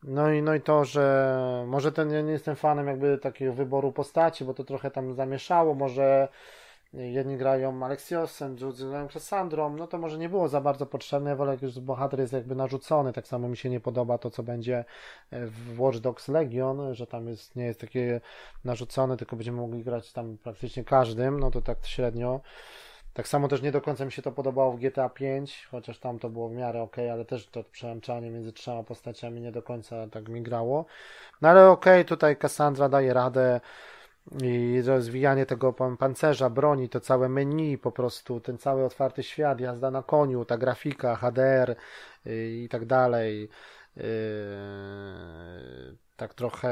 No i, no i to, że może ten, ja nie jestem fanem jakby takiego wyboru postaci, bo to trochę tam zamieszało, może jedni grają Alexiosem, drudzy grają Cassandrą, no to może nie było za bardzo potrzebne, wolę, jak już bohater jest jakby narzucony, tak samo mi się nie podoba to, co będzie e, w Watch Dogs Legion, że tam jest, nie jest takie narzucone, tylko będziemy mogli grać tam praktycznie każdym, no to tak średnio. Tak samo też nie do końca mi się to podobało w GTA 5, chociaż tam to było w miarę ok, ale też to przełączanie między trzema postaciami nie do końca tak mi grało. No ale ok, tutaj Cassandra daje radę, i rozwijanie tego pan pancerza, broni, to całe menu, po prostu ten cały otwarty świat, jazda na koniu, ta grafika, HDR yy, i tak dalej. Yy, tak trochę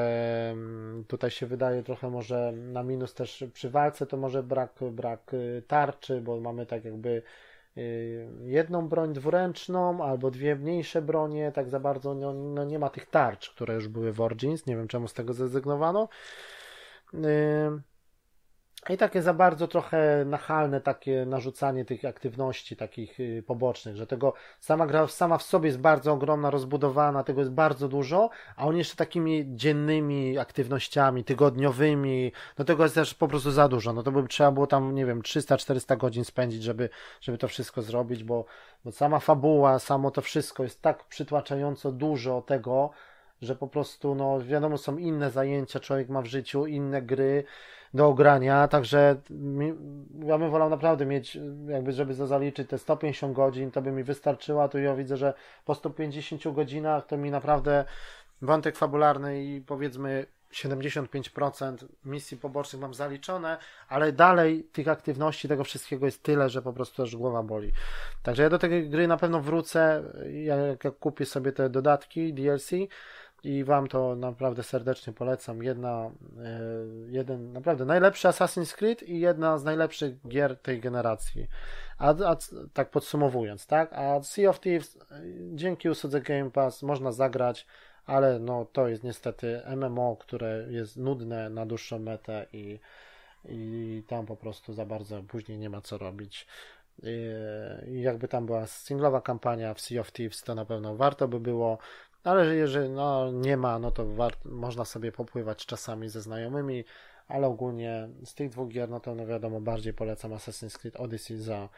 mm, tutaj się wydaje trochę może na minus też przy walce to może brak, brak y, tarczy, bo mamy tak jakby y, jedną broń dwuręczną albo dwie mniejsze bronie, tak za bardzo no, no nie ma tych tarcz, które już były w Origins, nie wiem czemu z tego zrezygnowano. I takie za bardzo trochę nachalne takie narzucanie tych aktywności takich y, pobocznych, że tego sama gra sama w sobie jest bardzo ogromna, rozbudowana, tego jest bardzo dużo, a oni jeszcze takimi dziennymi aktywnościami, tygodniowymi, no tego jest też po prostu za dużo. No to by trzeba było tam, nie wiem, 300-400 godzin spędzić, żeby, żeby to wszystko zrobić, bo, bo sama fabuła, samo to wszystko jest tak przytłaczająco dużo tego, że po prostu, no wiadomo, są inne zajęcia, człowiek ma w życiu inne gry do ogrania, także mi, ja bym wolał naprawdę mieć, jakby żeby zaliczyć te 150 godzin, to by mi wystarczyło, tu ja widzę, że po 150 godzinach to mi naprawdę wątek fabularny i powiedzmy 75% misji pobocznych mam zaliczone, ale dalej tych aktywności, tego wszystkiego jest tyle, że po prostu aż głowa boli. Także ja do tej gry na pewno wrócę, jak, jak kupię sobie te dodatki DLC, i Wam to naprawdę serdecznie polecam. Jedna, e, jeden, naprawdę najlepszy Assassin's Creed i jedna z najlepszych gier tej generacji. A, a tak podsumowując, tak? A Sea of Thieves e, dzięki usłudze Game Pass można zagrać, ale no to jest niestety MMO, które jest nudne na dłuższą metę i, i tam po prostu za bardzo później nie ma co robić. E, I jakby tam była singlowa kampania w Sea of Thieves, to na pewno warto by było. Ale jeżeli no, nie ma, no to można sobie popływać czasami ze znajomymi, ale ogólnie z tych dwóch gier, no to no wiadomo, bardziej polecam Assassin's Creed Odyssey za,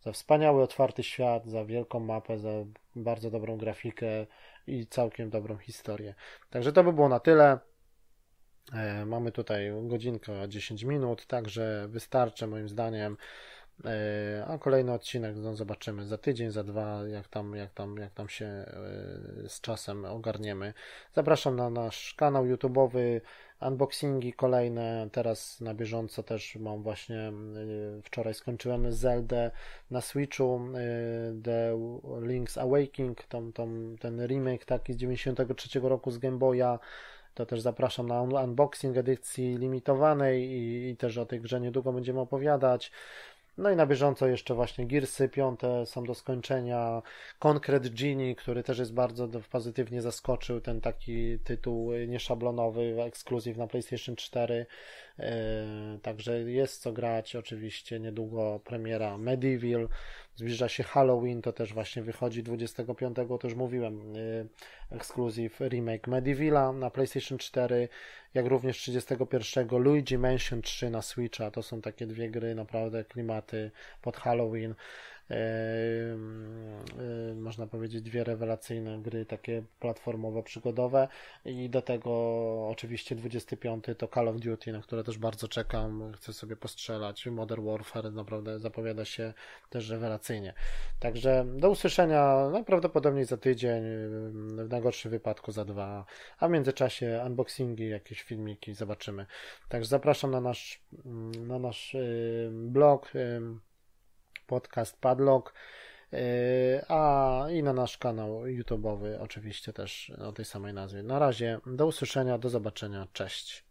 za wspaniały, otwarty świat, za wielką mapę, za bardzo dobrą grafikę i całkiem dobrą historię. Także to by było na tyle. E, mamy tutaj godzinkę 10 minut, także wystarczy moim zdaniem. E, a kolejny odcinek no zobaczymy za tydzień, za dwa, jak tam, jak tam, jak tam się e, z czasem ogarniemy. Zapraszam na nasz kanał YouTube'owy, unboxingi kolejne, teraz na bieżąco też mam właśnie, e, wczoraj skończyłem Zeldę na Switchu, The Link's Awakening, tam, tam, ten remake taki z 93 roku z Game Boya, to też zapraszam na unboxing edycji limitowanej i, i też o tej grze niedługo będziemy opowiadać. No i na bieżąco jeszcze właśnie Gearsy piąte są do skończenia. Konkret Genie, który też jest bardzo pozytywnie zaskoczył, ten taki tytuł nieszablonowy, ekskluzyw na PlayStation 4. Yy, także jest co grać, oczywiście niedługo premiera Medieval, Zbliża się Halloween, to też właśnie wychodzi 25, to już mówiłem, yy, ekskluzyw remake Medivilla na PlayStation 4, jak również 31 Luigi Mansion 3 na Switcha. To są takie dwie gry, naprawdę klimaty pod Halloween można powiedzieć, dwie rewelacyjne gry, takie platformowe, przygodowe i do tego oczywiście 25 to Call of Duty, na które też bardzo czekam, chcę sobie postrzelać. Modern Warfare naprawdę zapowiada się też rewelacyjnie. Także do usłyszenia najprawdopodobniej za tydzień, w najgorszym wypadku za dwa, a w międzyczasie unboxingi, jakieś filmiki zobaczymy. Także zapraszam na nasz, na nasz blog podcast Padlock, y, a i na nasz kanał YouTube'owy, oczywiście też o tej samej nazwie. Na razie, do usłyszenia, do zobaczenia, cześć.